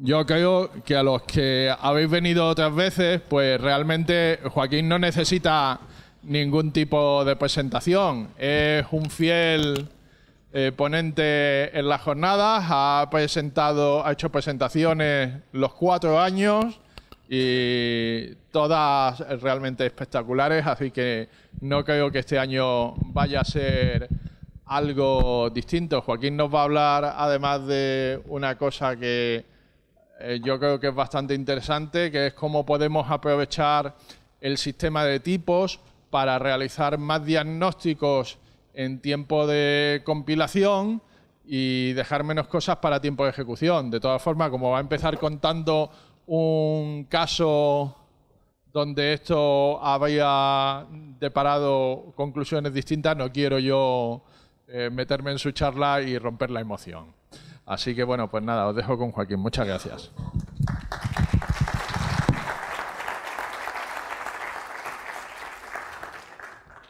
Yo creo que a los que habéis venido otras veces, pues realmente Joaquín no necesita ningún tipo de presentación. Es un fiel eh, ponente en las jornadas, ha presentado, ha hecho presentaciones los cuatro años y todas realmente espectaculares, así que no creo que este año vaya a ser algo distinto. Joaquín nos va a hablar además de una cosa que eh, yo creo que es bastante interesante, que es cómo podemos aprovechar el sistema de tipos para realizar más diagnósticos en tiempo de compilación y dejar menos cosas para tiempo de ejecución. De todas formas, como va a empezar contando un caso donde esto había deparado conclusiones distintas, no quiero yo eh, meterme en su charla y romper la emoción. Así que bueno, pues nada, os dejo con Joaquín. Muchas gracias.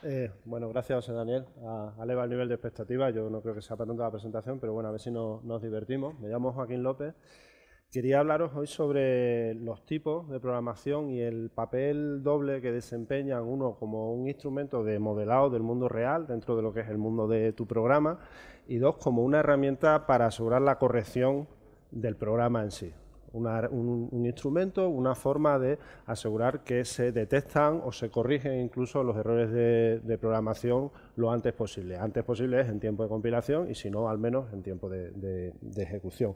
Eh, bueno, gracias Daniel. Aleva el nivel de expectativa. Yo no creo que sea para tanto la presentación, pero bueno, a ver si nos divertimos. Me llamo Joaquín López. Quería hablaros hoy sobre los tipos de programación y el papel doble que desempeñan uno como un instrumento de modelado del mundo real dentro de lo que es el mundo de tu programa y dos como una herramienta para asegurar la corrección del programa en sí. un, instrumento, una forma de asegurar que se detectan o se corrigen incluso los errores de programación lo antes posible. Antes posible es en tiempo de compilación y si no, al menos en tiempo de, de ejecución.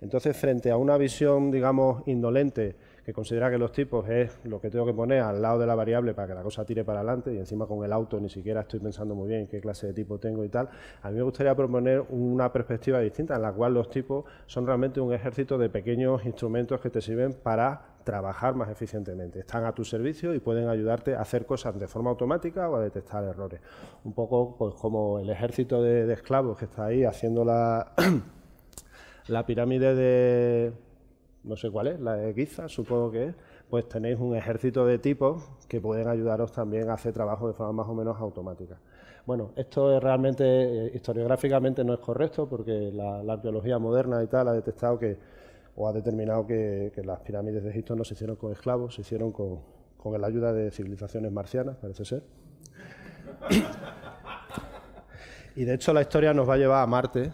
Entonces, frente a una visión, digamos, indolente, que considera que los tipos es lo que tengo que poner al lado de la variable para que la cosa tire para adelante, y encima con el auto ni siquiera estoy pensando muy bien qué clase de tipo tengo y tal, a mí me gustaría proponer una perspectiva distinta en la cual los tipos son realmente un ejército de pequeños instrumentos que te sirven para trabajar más eficientemente. Están a tu servicio y pueden ayudarte a hacer cosas de forma automática o a detectar errores. Un poco pues, como el ejército de, esclavos que está ahí haciendo la, la pirámide de, no sé cuál es, la de Giza, supongo que es, pues tenéis un ejército de tipos que pueden ayudaros también a hacer trabajo de forma más o menos automática. Bueno, esto es realmente, eh, historiográficamente no es correcto porque la, la arqueología moderna y tal ha detectado que o ha determinado que, las pirámides de Egipto no se hicieron con esclavos, se hicieron con, la ayuda de civilizaciones marcianas, parece ser. y de hecho la historia nos va a llevar a Marte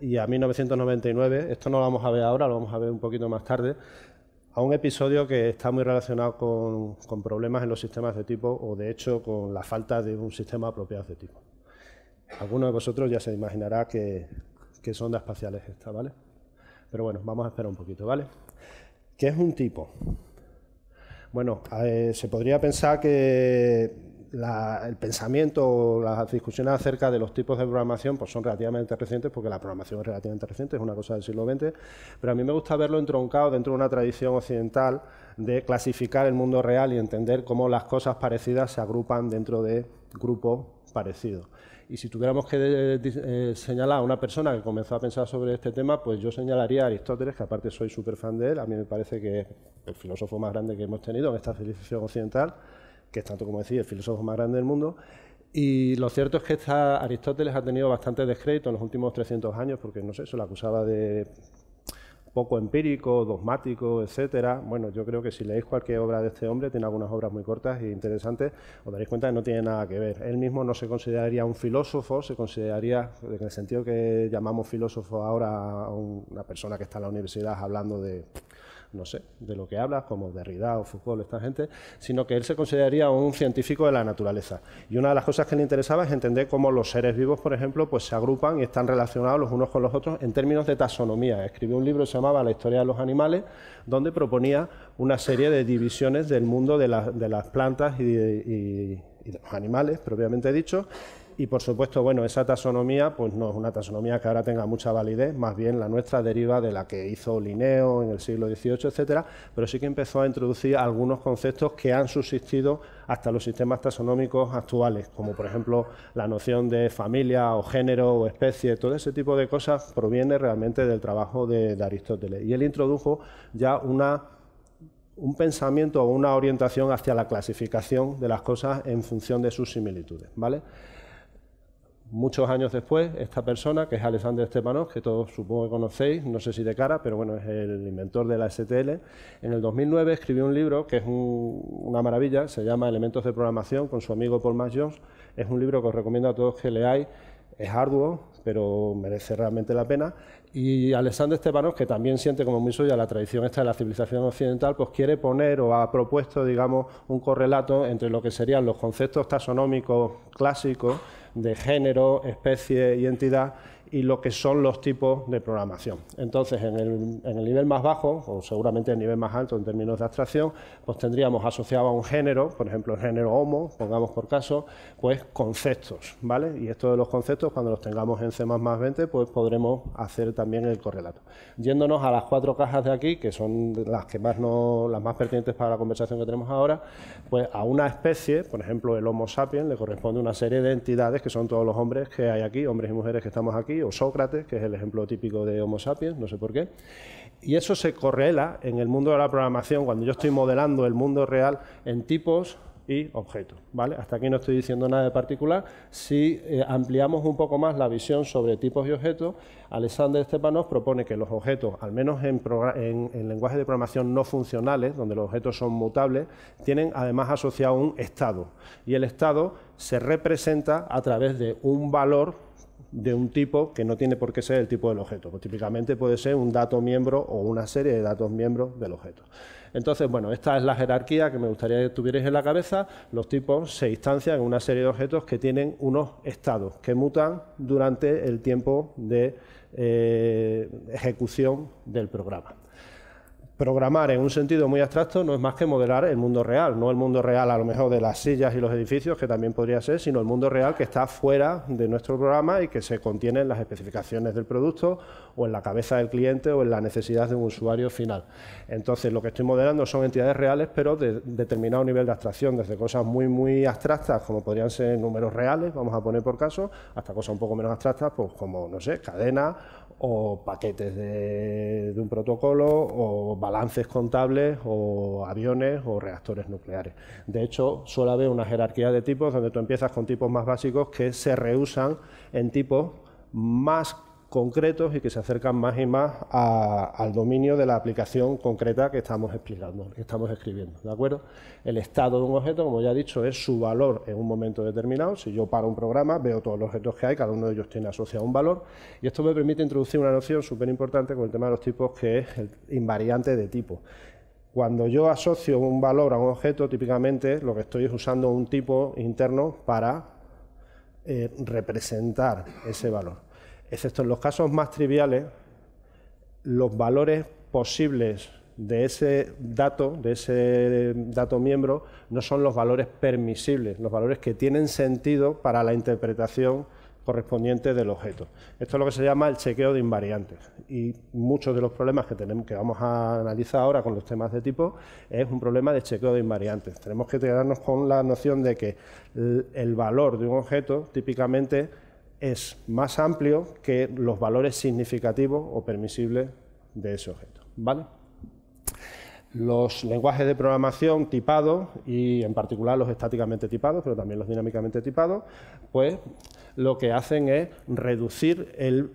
y a 1999, esto no lo vamos a ver ahora, lo vamos a ver un poquito más tarde, a un episodio que está muy relacionado con, problemas en los sistemas de tipo o de hecho con la falta de un sistema apropiado de tipo. Alguno de vosotros ya se imaginará que, que sonda espacial es esta, ¿vale? Pero bueno, vamos a esperar un poquito, ¿vale? ¿Qué es un tipo? Bueno, eh, se podría pensar que el pensamiento o las discusiones acerca de los tipos de programación pues son relativamente recientes, porque la programación es relativamente reciente, es una cosa del siglo XX, pero a mí me gusta verlo entroncado dentro de una tradición occidental de clasificar el mundo real y entender cómo las cosas parecidas se agrupan dentro de grupos parecido. Y si tuviéramos que eh, señalar a una persona que comenzó a pensar sobre este tema, pues yo señalaría a Aristóteles, que aparte soy súper fan de él, a mí me parece que es el filósofo más grande que hemos tenido en esta civilización occidental, que es tanto como decía el filósofo más grande del mundo. Y lo cierto es que esta Aristóteles ha tenido bastante descrédito en los últimos 300 años, porque no sé, se lo acusaba de poco empírico, dogmático, etcétera. Bueno, yo creo que si leéis cualquier obra de este hombre, tiene algunas obras muy cortas e interesantes, os daréis cuenta que no tiene nada que ver. Él mismo no se consideraría un filósofo, se consideraría, en el sentido que llamamos filósofo ahora, a una persona que está en la universidad hablando de no sé, de lo que hablas, como Derrida o Foucault, esta gente, sino que él se consideraría un científico de la naturaleza. Y una de las cosas que le interesaba es entender cómo los seres vivos, por ejemplo, pues se agrupan y están relacionados los unos con los otros en términos de taxonomía. Escribió un libro que se llamaba La historia de los animales, donde proponía una serie de divisiones del mundo de, las plantas y, y de los animales, propiamente dicho, y por supuesto, bueno, esa taxonomía, pues no es una taxonomía que ahora tenga mucha validez, más bien la nuestra deriva de la que hizo Linneo en el siglo XVIII, etcétera, pero sí que empezó a introducir algunos conceptos que han subsistido hasta los sistemas taxonómicos actuales, como por ejemplo la noción de familia o género o especie, todo ese tipo de cosas proviene realmente del trabajo de, Aristóteles. Y él introdujo ya una un pensamiento o una orientación hacia la clasificación de las cosas en función de sus similitudes, ¿vale? Muchos años después, esta persona, que es Alexander Stepanov, que todos supongo que conocéis, no sé si de cara, pero bueno, es el inventor de la STL, en el 2009 escribió un libro que es una maravilla, se llama Elementos de Programación, con su amigo Paul Max Jones. Es un libro que os recomiendo a todos que leáis. Es arduo, pero merece realmente la pena. Y Alexander Stepanov, que también siente como muy suya la tradición esta de la civilización occidental, pues quiere poner o ha propuesto, digamos, un correlato entre lo que serían los conceptos taxonómicos clásicos de género, especie y entidad y lo que son los tipos de programación. Entonces, en el, nivel más bajo, o seguramente el nivel más alto en términos de abstracción, pues tendríamos asociado a un género, por ejemplo, el género homo, pongamos por caso, pues conceptos, ¿vale? Y esto de los conceptos, cuando los tengamos en C++ 20, pues podremos hacer también el correlato. Yéndonos a las cuatro cajas de aquí, que son las que más no, las más pertinentes para la conversación que tenemos ahora, pues a una especie, por ejemplo, el Homo sapiens, le corresponde una serie de entidades que son todos los hombres que hay aquí, hombres y mujeres que estamos aquí, o Sócrates, que es el ejemplo típico de Homo sapiens, no sé por qué. Y eso se correla en el mundo de la programación, cuando yo estoy modelando el mundo real en tipos y objetos. ¿vale? Hasta aquí no estoy diciendo nada de particular. Si eh, ampliamos un poco más la visión sobre tipos y objetos, Alexander Stepanov propone que los objetos, al menos en, en lenguajes de programación no funcionales, donde los objetos son mutables, tienen además asociado un estado. Y el estado se representa a través de un valor de un tipo que no tiene por qué ser el tipo del objeto. Pues típicamente puede ser un dato miembro o una serie de datos miembros del objeto. Entonces, bueno, esta es la jerarquía que me gustaría que tuvierais en la cabeza. Los tipos se instancian en una serie de objetos que tienen unos estados que mutan durante el tiempo de eh, ejecución del programa programar en un sentido muy abstracto no es más que modelar el mundo real, no el mundo real a lo mejor de las sillas y los edificios, que también podría ser, sino el mundo real que está fuera de nuestro programa y que se contiene en las especificaciones del producto o en la cabeza del cliente o en la necesidad de un usuario final. Entonces, lo que estoy modelando son entidades reales, pero de determinado nivel de abstracción, desde cosas muy, muy abstractas, como podrían ser números reales, vamos a poner por caso, hasta cosas un poco menos abstractas, pues como, no sé, cadenas o paquetes de, un protocolo, o balances contables, o aviones, o reactores nucleares. De hecho, suele haber una jerarquía de tipos donde tú empiezas con tipos más básicos que se reusan en tipos más concretos y que se acercan más y más al dominio de la aplicación concreta que estamos explicando, que estamos escribiendo, ¿de acuerdo? El estado de un objeto, como ya he dicho, es su valor en un momento determinado. Si yo paro un programa, veo todos los objetos que hay, cada uno de ellos tiene asociado un valor, y esto me permite introducir una noción súper importante con el tema de los tipos, que es el invariante de tipo. Cuando yo asocio un valor a un objeto, típicamente lo que estoy es usando un tipo interno para eh, representar ese valor excepto en los casos más triviales, los valores posibles de ese dato, de ese dato miembro, no son los valores permisibles, los valores que tienen sentido para la interpretación correspondiente del objeto. Esto es lo que se llama el chequeo de invariantes. Y muchos de los problemas que tenemos, que vamos a analizar ahora con los temas de tipo, es un problema de chequeo de invariantes. Tenemos que quedarnos con la noción de que el valor de un objeto típicamente es más amplio que los valores significativos o permisibles de ese objeto. ¿vale? Los lenguajes de programación tipados, y en particular los estáticamente tipados, pero también los dinámicamente tipados, pues lo que hacen es reducir el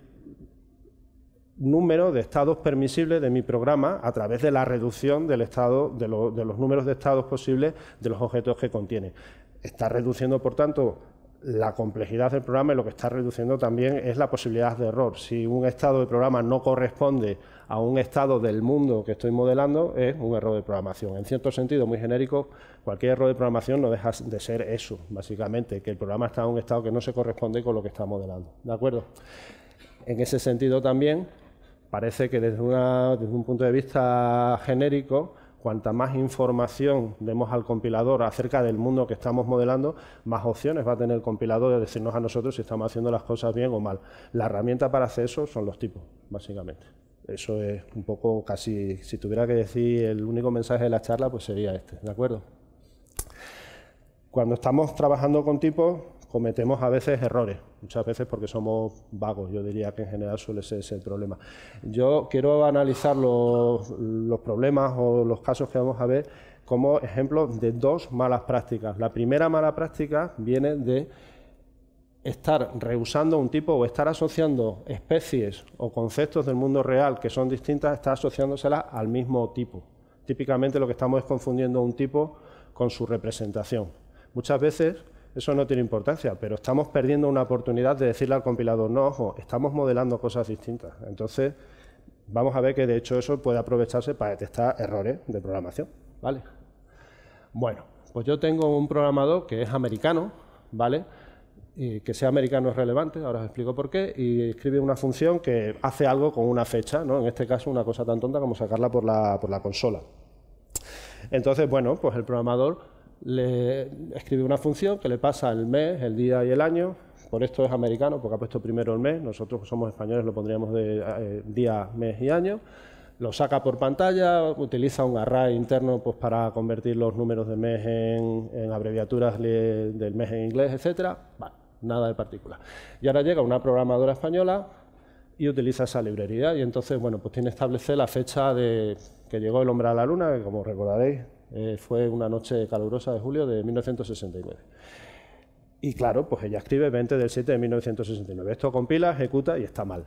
número de estados permisibles de mi programa a través de la reducción del estado, de los números de estados posibles de los objetos que contiene. Está reduciendo, por tanto, la complejidad del programa y lo que está reduciendo también es la posibilidad de error. Si un estado de programa no corresponde a un estado del mundo que estoy modelando, es un error de programación. En cierto sentido, muy genérico, cualquier error de programación no deja de ser eso, básicamente, que el programa está en un estado que no se corresponde con lo que está modelando. ¿De acuerdo? En ese sentido también, parece que desde un punto de vista genérico, cuanta más información demos al compilador acerca del mundo que estamos modelando, más opciones va a tener el compilador de decirnos a nosotros si estamos haciendo las cosas bien o mal. La herramienta para hacer eso son los tipos, básicamente. Eso es un poco casi, si tuviera que decir el único mensaje de la charla, pues sería este, ¿de acuerdo? Cuando estamos trabajando con tipos, cometemos a veces errores, muchas veces porque somos vagos, yo diría que en general suele ser ese el problema. Yo quiero analizar los, problemas o los casos que vamos a ver como ejemplo de dos malas prácticas. La primera mala práctica viene de estar rehusando un tipo o estar asociando especies o conceptos del mundo real que son distintas, estar asociándoselas al mismo tipo. Típicamente lo que estamos es confundiendo un tipo con su representación. Muchas veces eso no tiene importancia, pero estamos perdiendo una oportunidad de decirle al compilador, no, ojo, estamos modelando cosas distintas. Entonces, vamos a ver que de hecho eso puede aprovecharse para detectar errores de programación, ¿vale? Bueno, pues yo tengo un programador que es americano, ¿vale? Y que sea americano es relevante, ahora os explico por qué, y escribe una función que hace algo con una fecha, ¿no? En este caso una cosa tan tonta como sacarla por la, por la consola. Entonces, bueno, pues el programador le escribe una función que le pasa el mes, el día y el año. Por esto es americano, porque ha puesto primero el mes. Nosotros que somos españoles, lo pondríamos de eh, día, mes y año. Lo saca por pantalla, utiliza un array interno pues, para convertir los números de mes en, abreviaturas del mes en inglés, etcétera. Vale, nada de particular. Y ahora llega una programadora española y utiliza esa librería. Y entonces, bueno, pues tiene establecer la fecha de que llegó el hombre a la luna, que como recordaréis, eh, fue una noche calurosa de julio de 1969. Y claro, pues ella escribe 20 del 7 de 1969. Esto compila, ejecuta y está mal.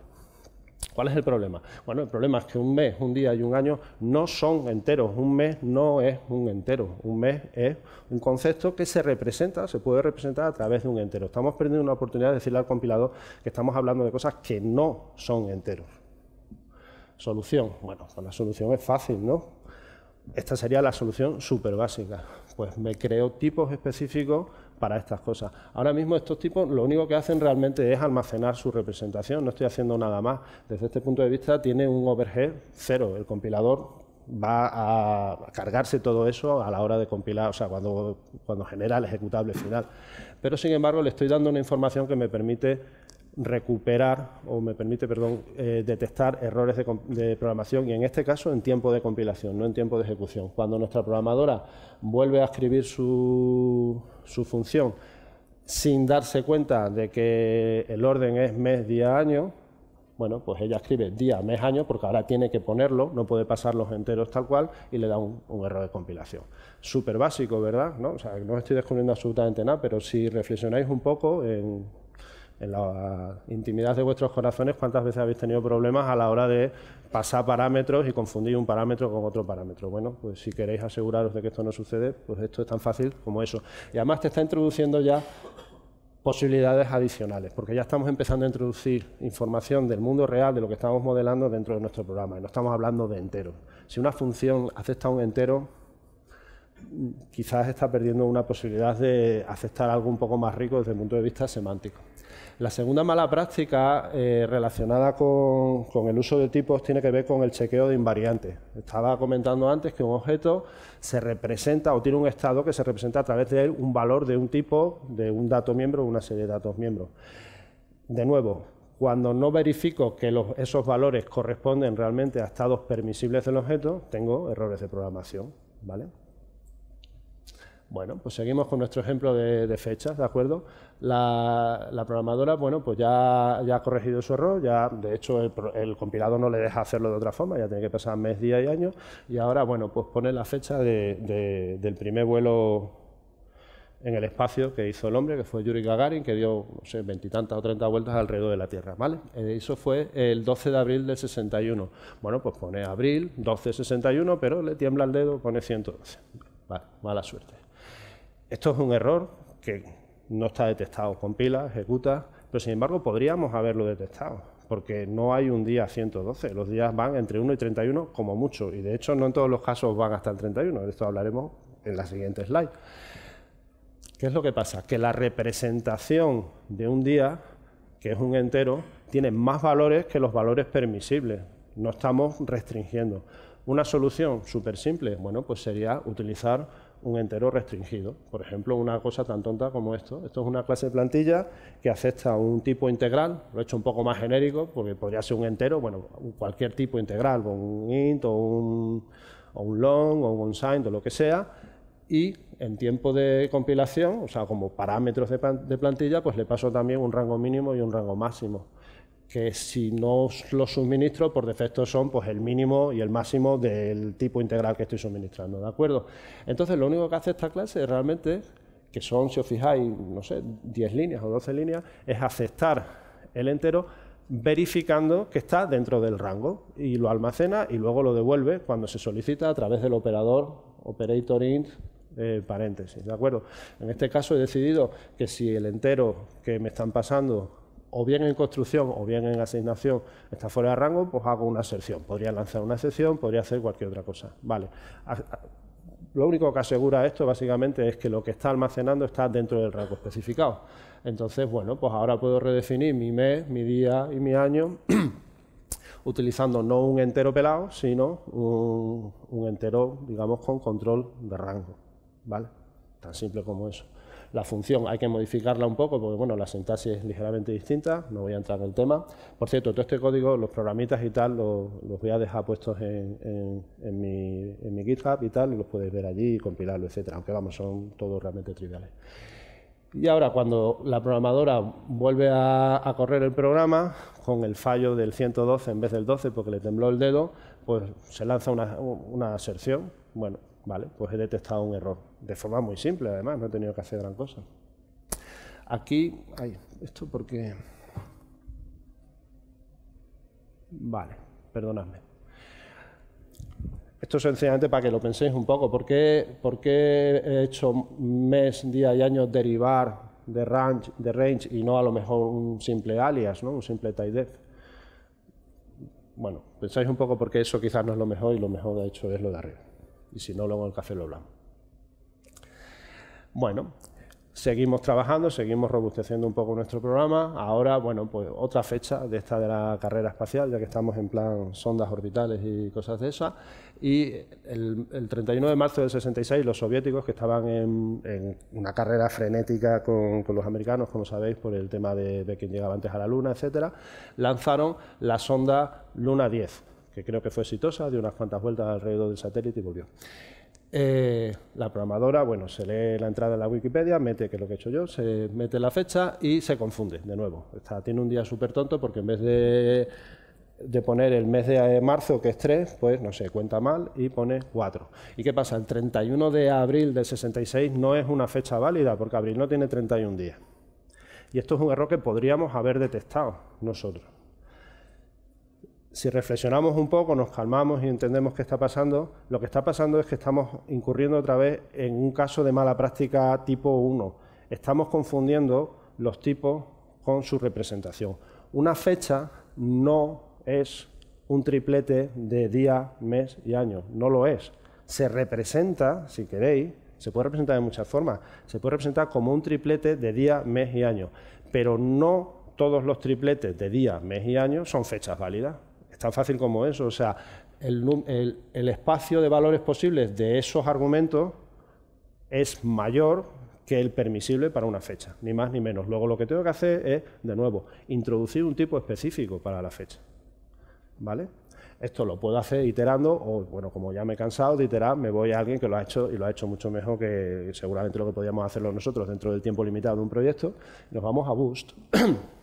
¿Cuál es el problema? Bueno, el problema es que un mes, un día y un año no son enteros. Un mes no es un entero. Un mes es un concepto que se representa, se puede representar a través de un entero. Estamos perdiendo una oportunidad de decirle al compilador que estamos hablando de cosas que no son enteros. Solución. Bueno, la solución es fácil, ¿no? Esta sería la solución súper básica. Pues me creo tipos específicos para estas cosas. Ahora mismo estos tipos lo único que hacen realmente es almacenar su representación, no estoy haciendo nada más. Desde este punto de vista tiene un overhead cero, el compilador va a cargarse todo eso a la hora de compilar, o sea, cuando, cuando genera el ejecutable final. Pero sin embargo le estoy dando una información que me permite recuperar o me permite, perdón, eh, detectar errores de, programación y en este caso en tiempo de compilación, no en tiempo de ejecución. Cuando nuestra programadora vuelve a escribir su, su función sin darse cuenta de que el orden es mes, día, año, bueno, pues ella escribe día, mes, año, porque ahora tiene que ponerlo, no puede pasar los enteros tal cual y le da un, error de compilación. Súper básico, ¿verdad? ¿No? O sea, no estoy descubriendo absolutamente nada, pero si reflexionáis un poco en en la intimidad de vuestros corazones cuántas veces habéis tenido problemas a la hora de pasar parámetros y confundir un parámetro con otro parámetro. Bueno, pues si queréis aseguraros de que esto no sucede, pues esto es tan fácil como eso. Y además te está introduciendo ya posibilidades adicionales, porque ya estamos empezando a introducir información del mundo real, de lo que estamos modelando dentro de nuestro programa, y no estamos hablando de entero. Si una función acepta un entero, quizás está perdiendo una posibilidad de aceptar algo un poco más rico desde el punto de vista semántico. La segunda mala práctica eh, relacionada con, el uso de tipos tiene que ver con el chequeo de invariantes. Estaba comentando antes que un objeto se representa o tiene un estado que se representa a través de un valor de un tipo, de un dato miembro o una serie de datos miembros. De nuevo, cuando no verifico que esos valores corresponden realmente a estados permisibles del objeto, tengo errores de programación. ¿vale? Bueno, pues seguimos con nuestro ejemplo de, fechas, ¿de acuerdo? La, programadora, bueno, pues ya, ha corregido su error, ya de hecho el, compilador compilado no le deja hacerlo de otra forma, ya tiene que pasar mes, día y año, y ahora, bueno, pues pone la fecha del primer vuelo en el espacio que hizo el hombre, que fue Yuri Gagarin, que dio, no sé, veintitantas o treinta vueltas alrededor de la Tierra, ¿vale? Eh, eso fue el 12 de abril del 61. Bueno, pues pone abril, 12, 61, pero le tiembla el dedo, pone 112. Vale, mala suerte. Esto es un error que no está detectado, compila, ejecuta, pero sin embargo podríamos haberlo detectado, porque no hay un día 112, los días van entre 1 y 31 como mucho, y de hecho no en todos los casos van hasta el 31, de esto hablaremos en la siguiente slide. ¿Qué es lo que pasa? Que la representación de un día, que es un entero, tiene más valores que los valores permisibles, no estamos restringiendo. Una solución súper simple, bueno, pues sería utilizar un entero restringido. Por ejemplo, una cosa tan tonta como esto. Esto es una clase de plantilla que acepta un tipo integral, lo he hecho un poco más genérico, porque podría ser un entero, bueno, cualquier tipo integral, un int o un, un long o un signed o lo que sea, y en tiempo de compilación, o sea, como parámetros de, de plantilla, pues le paso también un rango mínimo y un rango máximo que si no los suministro, por defecto son pues, el mínimo y el máximo del tipo integral que estoy suministrando, ¿de acuerdo? Entonces, lo único que hace esta clase realmente, que son, si os fijáis, no sé, 10 líneas o 12 líneas, es aceptar el entero verificando que está dentro del rango y lo almacena y luego lo devuelve cuando se solicita a través del operador operator int eh, paréntesis, ¿de acuerdo? En este caso he decidido que si el entero que me están pasando o bien en construcción o bien en asignación está fuera de rango, pues hago una excepción. Podría lanzar una excepción, podría hacer cualquier otra cosa. Vale. Lo único que asegura esto básicamente es que lo que está almacenando está dentro del rango especificado. Entonces, bueno, pues ahora puedo redefinir mi mes, mi día y mi año utilizando no un entero pelado, sino un, un entero, digamos, con control de rango. ¿Vale? Tan simple como eso. La función hay que modificarla un poco porque bueno, la sintaxis es ligeramente distinta, no voy a entrar en el tema. Por cierto, todo este código, los programitas y tal, los, los voy a dejar puestos en, en, mi, GitHub y tal, y los podéis ver allí y compilarlo, etcétera. Aunque vamos, son todos realmente triviales. Y ahora cuando la programadora vuelve a, correr el programa, con el fallo del 112 en vez del 12 porque le tembló el dedo, pues se lanza una, una aserción. Bueno, ¿vale? Pues he detectado un error, de forma muy simple además, no he tenido que hacer gran cosa. Aquí, esto porque... Vale, perdonadme. Esto es sencillamente para que lo penséis un poco. ¿Por qué, he hecho mes, día y año derivar de range, de range y no a lo mejor un simple alias, ¿no? un simple tidef? Bueno, pensáis un poco porque eso quizás no es lo mejor y lo mejor de hecho es lo de arriba y si no, luego el café lo hablamos. Bueno, seguimos trabajando, seguimos robusteciendo un poco nuestro programa. Ahora, bueno, pues otra fecha de esta de la carrera espacial, ya que estamos en plan sondas orbitales y cosas de esas. Y el, el 31 de marzo del 66, los soviéticos que estaban en, una carrera frenética con, los americanos, como sabéis, por el tema de, de quién llegaba antes a la Luna, etcétera, lanzaron la sonda Luna 10 que creo que fue exitosa, dio unas cuantas vueltas alrededor del satélite y volvió. Eh, la programadora, bueno, se lee la entrada en la Wikipedia, mete, que es lo que he hecho yo, se mete la fecha y se confunde de nuevo. tiene un día súper tonto porque en vez de, de, poner el mes de eh, marzo, que es 3, pues no sé, cuenta mal y pone 4. ¿Y qué pasa? El 31 de abril del 66 no es una fecha válida porque abril no tiene 31 días. Y esto es un error que podríamos haber detectado nosotros si reflexionamos un poco, nos calmamos y entendemos qué está pasando, lo que está pasando es que estamos incurriendo otra vez en un caso de mala práctica tipo 1. Estamos confundiendo los tipos con su representación. Una fecha no es un triplete de día, mes y año, no lo es. Se representa, si queréis, se puede representar de muchas formas, se puede representar como un triplete de día, mes y año, pero no todos los tripletes de día, mes y año son fechas válidas tan fácil como eso. O sea, el, espacio de valores posibles de esos argumentos es mayor que el permisible para una fecha, ni más ni menos. Luego lo que tengo que hacer es, de nuevo, introducir un tipo específico para la fecha. ¿Vale? Esto lo puedo hacer iterando, o bueno, como ya me he cansado de iterar, me voy a alguien que lo ha hecho y lo ha hecho mucho mejor que seguramente lo que podíamos hacerlo nosotros dentro del tiempo limitado de un proyecto. Nos vamos a Boost.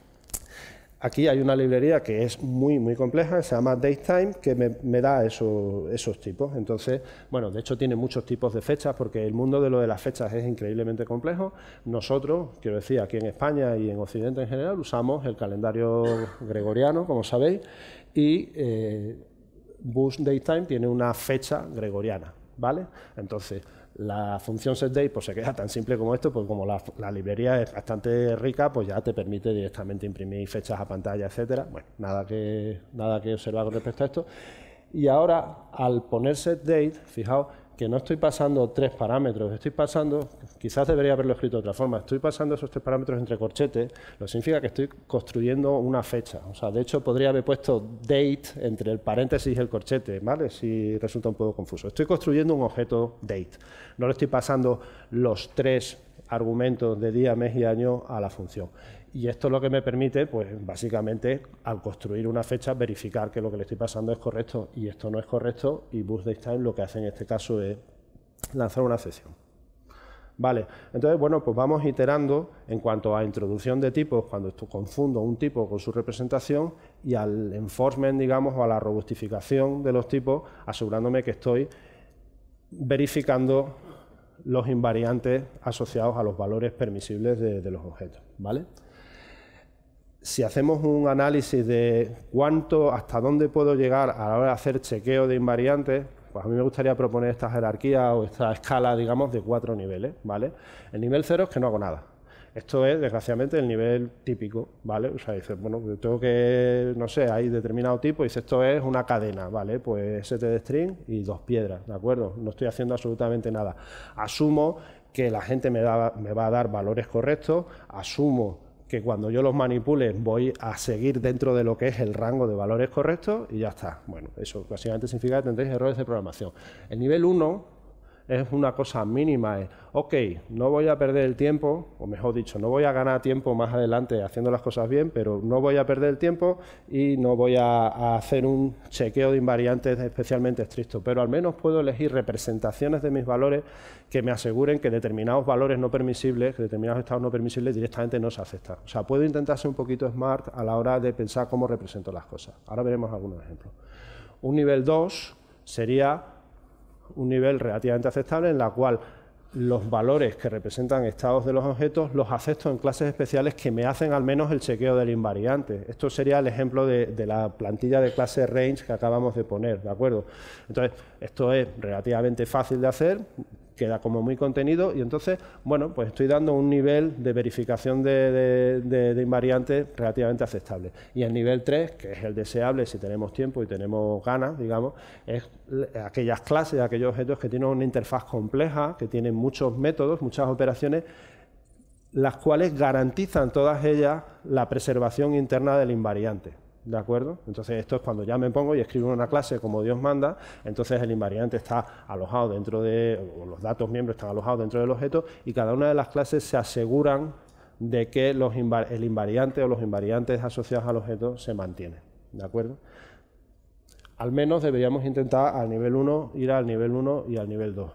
Aquí hay una librería que es muy, muy compleja, se llama Datetime, que me, da esos tipos. Entonces, bueno, de hecho tiene muchos tipos de fechas, porque el mundo de lo de las fechas es increíblemente complejo. Nosotros, quiero decir, aquí en España y en Occidente en general, usamos el calendario gregoriano, como sabéis, y eh, Bush Datetime tiene una fecha gregoriana. ¿vale? Entonces, la función setDate pues, se queda tan simple como esto, pues como la, librería es bastante rica, pues ya te permite directamente imprimir fechas a pantalla, etcétera. Bueno, nada que, nada que observar con respecto a esto. Y ahora, al poner setDate, fijaos, que no estoy pasando tres parámetros, estoy pasando, quizás debería haberlo escrito de otra forma, estoy pasando esos tres parámetros entre corchetes, lo significa que estoy construyendo una fecha. O sea, de hecho podría haber puesto date entre el paréntesis y el corchete, ¿vale? Si resulta un poco confuso. Estoy construyendo un objeto date, no le estoy pasando los tres argumentos de día, mes y año a la función. Y esto es lo que me permite, pues básicamente, al construir una fecha, verificar que lo que le estoy pasando es correcto y esto no es correcto. Y BoostDateTime lo que hace en este caso es lanzar una sesión. Vale, entonces, bueno, pues vamos iterando en cuanto a introducción de tipos, cuando esto confundo un tipo con su representación, y al enforcement, digamos, o a la robustificación de los tipos, asegurándome que estoy verificando los invariantes asociados a los valores permisibles de, de los objetos, ¿vale? si hacemos un análisis de cuánto, hasta dónde puedo llegar a la hora de hacer chequeo de invariantes, pues a mí me gustaría proponer esta jerarquía o esta escala, digamos, de cuatro niveles, ¿vale? El nivel cero es que no hago nada. Esto es, desgraciadamente, el nivel típico, ¿vale? O sea, dices, bueno, tengo que, no sé, hay determinado tipo, y esto es una cadena, ¿vale? Pues set de string y dos piedras, ¿de acuerdo? No estoy haciendo absolutamente nada. Asumo que la gente me, me va a dar valores correctos, asumo que cuando yo los manipule voy a seguir dentro de lo que es el rango de valores correctos y ya está. Bueno, eso básicamente significa que tendréis errores de programación. El nivel 1 es una cosa mínima, es, ok, no voy a perder el tiempo, o mejor dicho, no voy a ganar tiempo más adelante haciendo las cosas bien, pero no voy a perder el tiempo y no voy a, hacer un chequeo de invariantes especialmente estricto, pero al menos puedo elegir representaciones de mis valores que me aseguren que determinados valores no permisibles, que determinados estados no permisibles directamente no se aceptan. O sea, puedo intentar ser un poquito smart a la hora de pensar cómo represento las cosas. Ahora veremos algunos ejemplos. Un nivel 2 sería un nivel relativamente aceptable en la cual los valores que representan estados de los objetos los acepto en clases especiales que me hacen al menos el chequeo del invariante. Esto sería el ejemplo de, la plantilla de clase range que acabamos de poner, ¿de acuerdo? Entonces, esto es relativamente fácil de hacer, queda como muy contenido y entonces, bueno, pues estoy dando un nivel de verificación de, invariante relativamente aceptable. Y el nivel 3, que es el deseable si tenemos tiempo y tenemos ganas, digamos, es aquellas clases, aquellos objetos que tienen una interfaz compleja, que tienen muchos métodos, muchas operaciones las cuales garantizan todas ellas la preservación interna del invariante. ¿De acuerdo? Entonces esto es cuando ya me pongo y escribo una clase como Dios manda, entonces el invariante está alojado dentro de, los datos miembros están alojados dentro del objeto y cada una de las clases se aseguran de que los el invariante o los invariantes asociados al objeto se mantienen. ¿De acuerdo? Al menos deberíamos intentar al nivel 1 ir al nivel 1 y al nivel 2.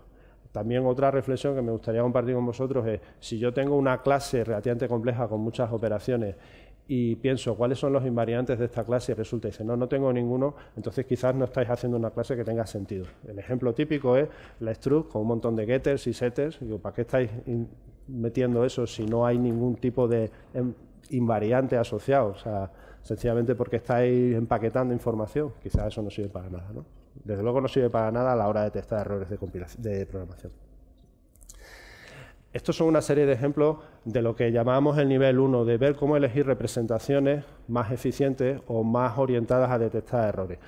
También otra reflexión que me gustaría compartir con vosotros es, si yo tengo una clase relativamente compleja con muchas operaciones y pienso cuáles son los invariantes de esta clase y resulta que dice, no, no tengo ninguno, entonces quizás no estáis haciendo una clase que tenga sentido. El ejemplo típico es la struct con un montón de getters y setters. Digo, ¿para qué estáis metiendo eso si no hay ningún tipo de em, invariante asociado? O sea, sencillamente porque estáis empaquetando información. Quizás eso no sirve para nada, Desde luego no sirve para nada a la hora de detectar errores de, de programación. Estos son una serie de ejemplos de lo que llamamos el nivel 1, de ver cómo elegir representaciones más eficientes o más orientadas a detectar errores.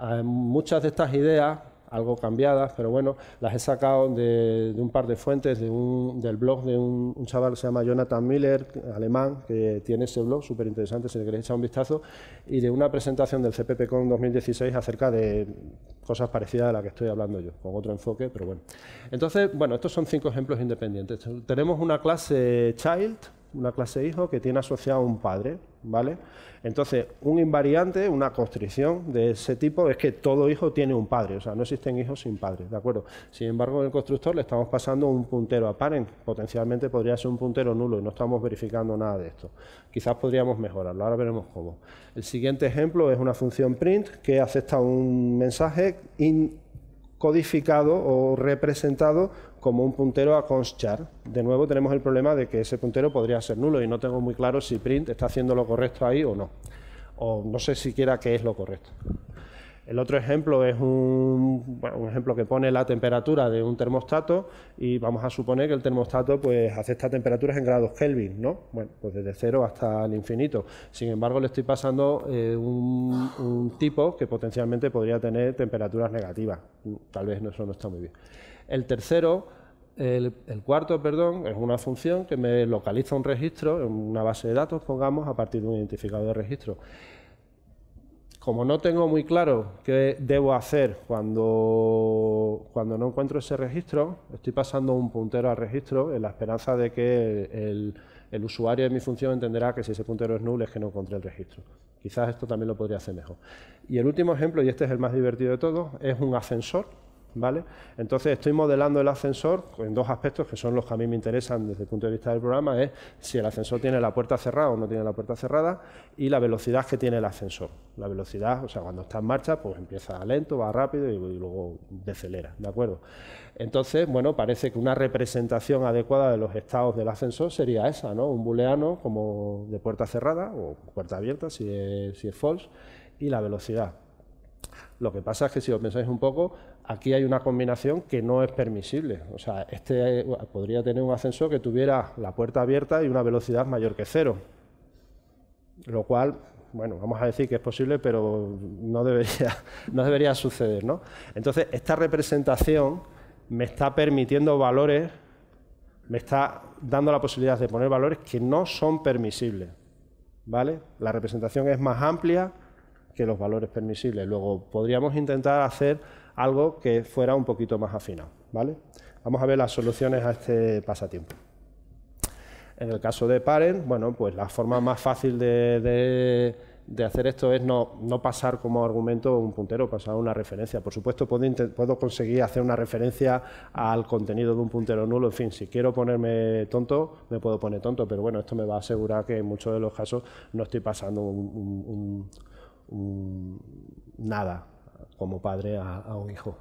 Eh, muchas de estas ideas algo cambiadas, pero bueno, las he sacado de, un par de fuentes, del blog de un, chaval que se llama Jonathan Miller, alemán, que tiene ese blog, súper interesante, si le queréis echar un vistazo, y de una presentación del CPPCon 2016 acerca de cosas parecidas a las que estoy hablando yo, con otro enfoque, pero bueno. Entonces, bueno, estos son cinco ejemplos independientes. Tenemos una clase child, una clase hijo que tiene asociado a un padre, ¿vale? Entonces, un invariante, una constricción de ese tipo es que todo hijo tiene un padre, o sea, no existen hijos sin padres, ¿de acuerdo? Sin embargo, en el constructor le estamos pasando un puntero a parent, potencialmente podría ser un puntero nulo y no estamos verificando nada de esto. Quizás podríamos mejorarlo, ahora veremos cómo. El siguiente ejemplo es una función print que acepta un mensaje codificado o representado como un puntero a constchar. De nuevo tenemos el problema de que ese puntero podría ser nulo y no tengo muy claro si print está haciendo lo correcto ahí o no. O no sé siquiera qué es lo correcto. El otro ejemplo es un, ejemplo que pone la temperatura de un termostato y vamos a suponer que el termostato pues acepta temperaturas en grados Kelvin, ¿no? Bueno, pues desde cero hasta el infinito. Sin embargo, le estoy pasando eh, un tipo que potencialmente podría tener temperaturas negativas. Mm, tal vez eso no está muy bien. El tercero, el, cuarto, perdón, es una función que me localiza un registro en una base de datos, pongamos, a partir de un identificador de registro. Como no tengo muy claro qué debo hacer cuando, no encuentro ese registro, estoy pasando un puntero al registro en la esperanza de que el, usuario de mi función entenderá que si ese puntero es nulo es que no encontré el registro. Quizás esto también lo podría hacer mejor. Y el último ejemplo, y este es el más divertido de todos, es un ascensor ¿Vale? Entonces estoy modelando el ascensor en dos aspectos que son los que a mí me interesan desde el punto de vista del programa, es si el ascensor tiene la puerta cerrada o no tiene la puerta cerrada y la velocidad que tiene el ascensor. La velocidad, o sea, cuando está en marcha, pues empieza lento, va rápido y, luego decelera, ¿de acuerdo? Entonces, bueno, parece que una representación adecuada de los estados del ascensor sería esa, ¿no? Un booleano como de puerta cerrada o puerta abierta, si es, si false, y la velocidad. Lo que pasa es que si os pensáis un poco, aquí hay una combinación que no es permisible. O sea, este eh, podría tener un ascensor que tuviera la puerta abierta y una velocidad mayor que cero. Lo cual, bueno, vamos a decir que es posible, pero no debería, no debería suceder, ¿no? Entonces, esta representación me está permitiendo valores, me está dando la posibilidad de poner valores que no son permisibles, ¿vale? La representación es más amplia que los valores permisibles. Luego, podríamos intentar hacer algo que fuera un poquito más afinado. ¿vale? Vamos a ver las soluciones a este pasatiempo. En el caso de Parent, bueno, pues la forma más fácil de, hacer esto es no, pasar como argumento un puntero, pasar una referencia. Por supuesto, puedo, conseguir hacer una referencia al contenido de un puntero nulo. En fin, si quiero ponerme tonto, me puedo poner tonto, pero bueno, esto me va a asegurar que en muchos de los casos no estoy pasando nada como padre a, un hijo.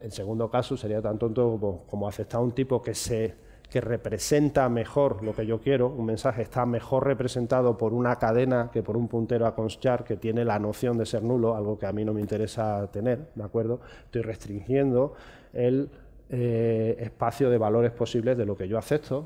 en segundo caso sería tan tonto como, aceptar un tipo que se que representa mejor lo que yo quiero, un mensaje está mejor representado por una cadena que por un puntero a conchar que tiene la noción de ser nulo, algo que a mí no me interesa tener, ¿de acuerdo? Estoy restringiendo el eh, espacio de valores posibles de lo que yo acepto.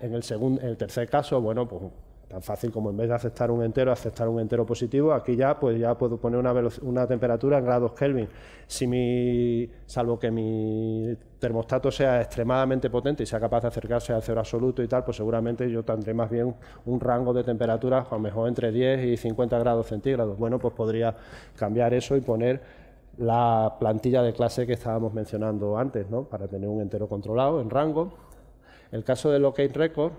En el, segundo, en el tercer caso, bueno, pues tan fácil como en vez de aceptar un entero, aceptar un entero positivo, aquí ya, pues ya puedo poner una, temperatura en grados Kelvin. Si salvo que mi termostato sea extremadamente potente y sea capaz de acercarse al cero absoluto y tal, pues seguramente yo tendré más bien un rango de temperatura, a lo mejor entre 10 y 50 grados centígrados. Bueno, pues podría cambiar eso y poner la plantilla de clase que estábamos mencionando antes, ¿no? para tener un entero controlado en rango. El caso de locate record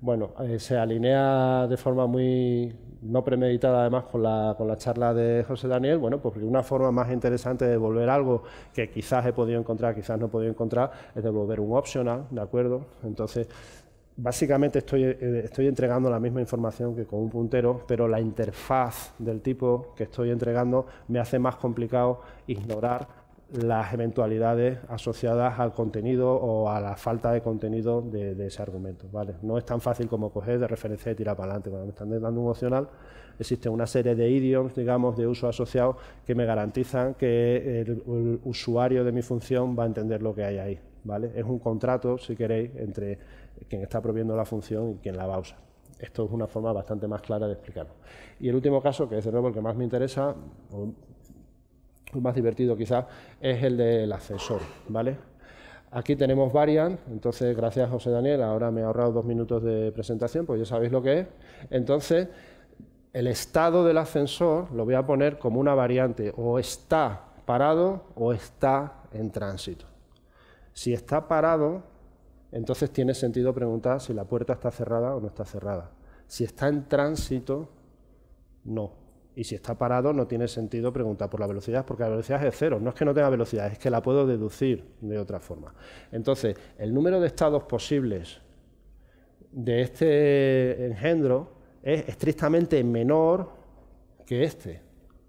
bueno, eh, se alinea de forma muy no premeditada además con la, con la charla de José Daniel, bueno, pues una forma más interesante de devolver algo que quizás he podido encontrar, quizás no he podido encontrar, es devolver un optional, ¿de acuerdo? Entonces, básicamente estoy, eh, estoy, entregando la misma información que con un puntero, pero la interfaz del tipo que estoy entregando me hace más complicado ignorar las eventualidades asociadas al contenido o a la falta de contenido de, ese argumento. ¿vale? No es tan fácil como coger de referencia y tirar para adelante. Cuando me están dando un opcional, existe una serie de idioms, digamos, de uso asociado que me garantizan que el, usuario de mi función va a entender lo que hay ahí. ¿vale? Es un contrato, si queréis, entre quien está proviendo la función y quien la va a usar. Esto es una forma bastante más clara de explicarlo. Y el último caso, que es de nuevo el que más me interesa, más divertido quizás, es el del ascensor, ¿vale? Aquí tenemos variant, entonces gracias José Daniel, ahora me he ahorrado dos minutos de presentación, pues ya sabéis lo que es. Entonces, el estado del ascensor lo voy a poner como una variante, o está parado o está en tránsito. Si está parado, entonces tiene sentido preguntar si la puerta está cerrada o no está cerrada. Si está en tránsito, no. Y si está parado, no tiene sentido preguntar por la velocidad, porque la velocidad es cero. No es que no tenga velocidad, es que la puedo deducir de otra forma. Entonces, el número de estados posibles de este engendro es estrictamente menor que este.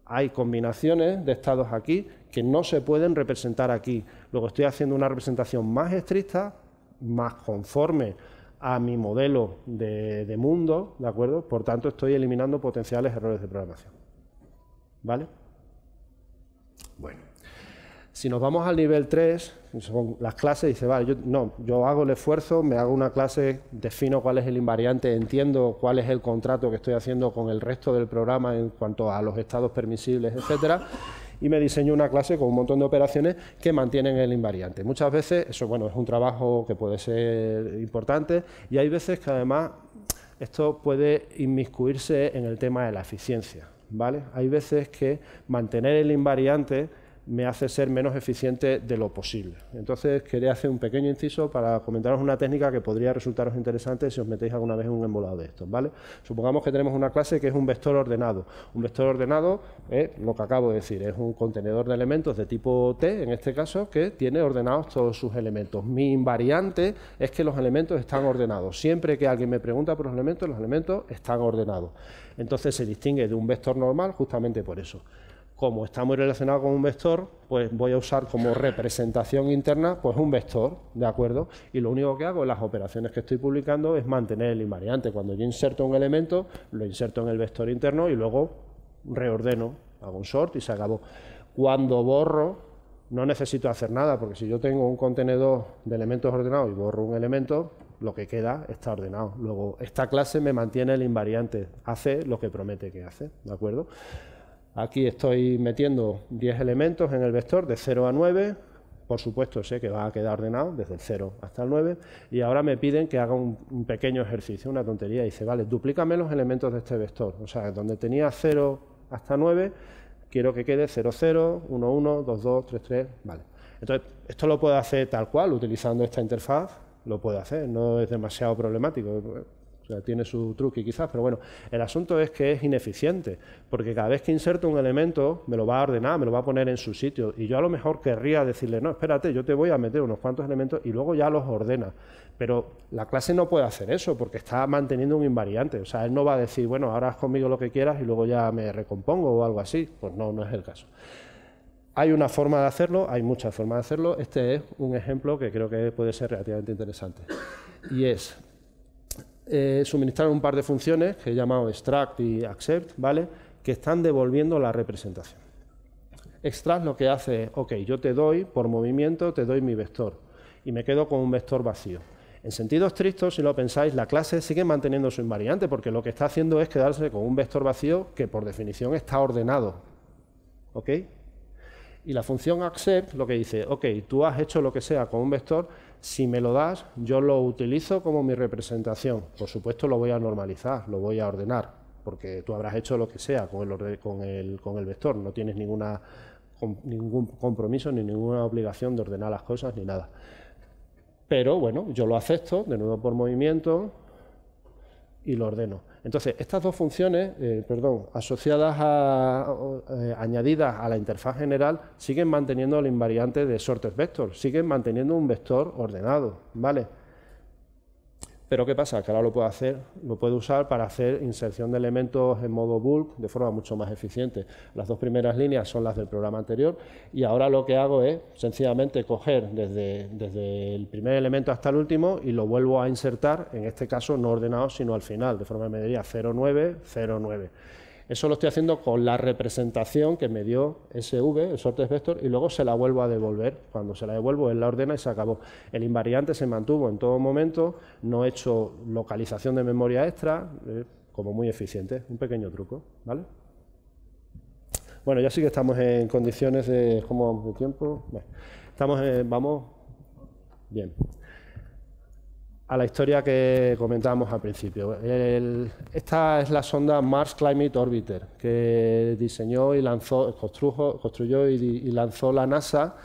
Hay combinaciones de estados aquí que no se pueden representar aquí. Luego estoy haciendo una representación más estricta, más conforme a mi modelo de, de mundo, ¿de acuerdo? Por tanto, estoy eliminando potenciales errores de programación. ¿Vale? Bueno. Si nos vamos al nivel 3, son las clases, dice, vale, yo, no, yo hago el esfuerzo, me hago una clase, defino cuál es el invariante, entiendo cuál es el contrato que estoy haciendo con el resto del programa en cuanto a los estados permisibles, etcétera, y me diseño una clase con un montón de operaciones que mantienen el invariante. Muchas veces, eso bueno, es un trabajo que puede ser importante, y hay veces que además esto puede inmiscuirse en el tema de la eficiencia. ¿vale? Hay veces que mantener el invariante me hace ser menos eficiente de lo posible. Entonces, quería hacer un pequeño inciso para comentaros una técnica que podría resultaros interesante si os metéis alguna vez en un embolado de estos, ¿vale? Supongamos que tenemos una clase que es un vector ordenado. Un vector ordenado es eh, lo que acabo de decir, es un contenedor de elementos de tipo T, en este caso, que tiene ordenados todos sus elementos. Mi invariante es que los elementos están ordenados. Siempre que alguien me pregunta por los elementos, los elementos están ordenados. Entonces, se distingue de un vector normal justamente por eso como está muy relacionado con un vector, pues voy a usar como representación interna pues un vector, ¿de acuerdo? Y lo único que hago en las operaciones que estoy publicando es mantener el invariante. Cuando yo inserto un elemento, lo inserto en el vector interno y luego reordeno, hago un sort y se acabó. Cuando borro, no necesito hacer nada, porque si yo tengo un contenedor de elementos ordenados y borro un elemento, lo que queda está ordenado. Luego, esta clase me mantiene el invariante, hace lo que promete que hace, ¿de acuerdo? Aquí estoy metiendo 10 elementos en el vector de 0 a 9. Por supuesto, sé que va a quedar ordenado desde el 0 hasta el 9. Y ahora me piden que haga un, pequeño ejercicio, una tontería. Dice, vale, duplícame los elementos de este vector. O sea, donde tenía 0 hasta 9, quiero que quede 0, 0, 1, 1, 2, 2, 3, 3. Vale. Entonces, esto lo puedo hacer tal cual, utilizando esta interfaz. Lo puedo hacer, no es demasiado problemático tiene su truque quizás, pero bueno, el asunto es que es ineficiente, porque cada vez que inserto un elemento me lo va a ordenar, me lo va a poner en su sitio, y yo a lo mejor querría decirle, no, espérate, yo te voy a meter unos cuantos elementos y luego ya los ordena, pero la clase no puede hacer eso, porque está manteniendo un invariante, o sea, él no va a decir, bueno, ahora haz conmigo lo que quieras y luego ya me recompongo o algo así, pues no, no es el caso. Hay una forma de hacerlo, hay muchas formas de hacerlo. Este es un ejemplo que creo que puede ser relativamente interesante. Y es, eh, suministrar un par de funciones que he llamado extract y accept, ¿vale? Que están devolviendo la representación. Extract lo que hace es, ok, yo te doy por movimiento, te doy mi vector y me quedo con un vector vacío. En sentido estricto, si lo pensáis, la clase sigue manteniendo su invariante porque lo que está haciendo es quedarse con un vector vacío que por definición está ordenado. ¿Ok? Y la función accept lo que dice, ok, tú has hecho lo que sea con un vector, si me lo das, yo lo utilizo como mi representación. Por supuesto, lo voy a normalizar, lo voy a ordenar, porque tú habrás hecho lo que sea con el, vector, no tienes ningún compromiso ni ninguna obligación de ordenar las cosas ni nada. Pero bueno, yo lo acepto, de nuevo por movimiento, y lo ordeno. Entonces, estas dos funciones, eh, perdón, asociadas a, eh, añadidas a la interfaz general, siguen manteniendo el invariante de sorted vector, siguen manteniendo un vector ordenado, ¿vale? Pero ¿qué pasa? Que ahora lo puedo hacer, lo puedo usar para hacer inserción de elementos en modo bulk de forma mucho más eficiente. Las dos primeras líneas son las del programa anterior y ahora lo que hago es sencillamente coger desde, el primer elemento hasta el último y lo vuelvo a insertar, en este caso no ordenado, sino al final, de forma me diría 0909. 09. Eso lo estoy haciendo con la representación que me dio SV, el sortes vector, y luego se la vuelvo a devolver. Cuando se la devuelvo, en la ordena y se acabó. El invariante se mantuvo en todo momento, no he hecho localización de memoria extra, eh, como muy eficiente. Un pequeño truco, ¿vale? Bueno, ya sí que estamos en condiciones de... ¿Cómo de tiempo? estamos en, Vamos... Bien a la historia que comentábamos al principio. esta es la sonda Mars Climate Orbiter que diseñó y lanzó, construyó y, lanzó la NASA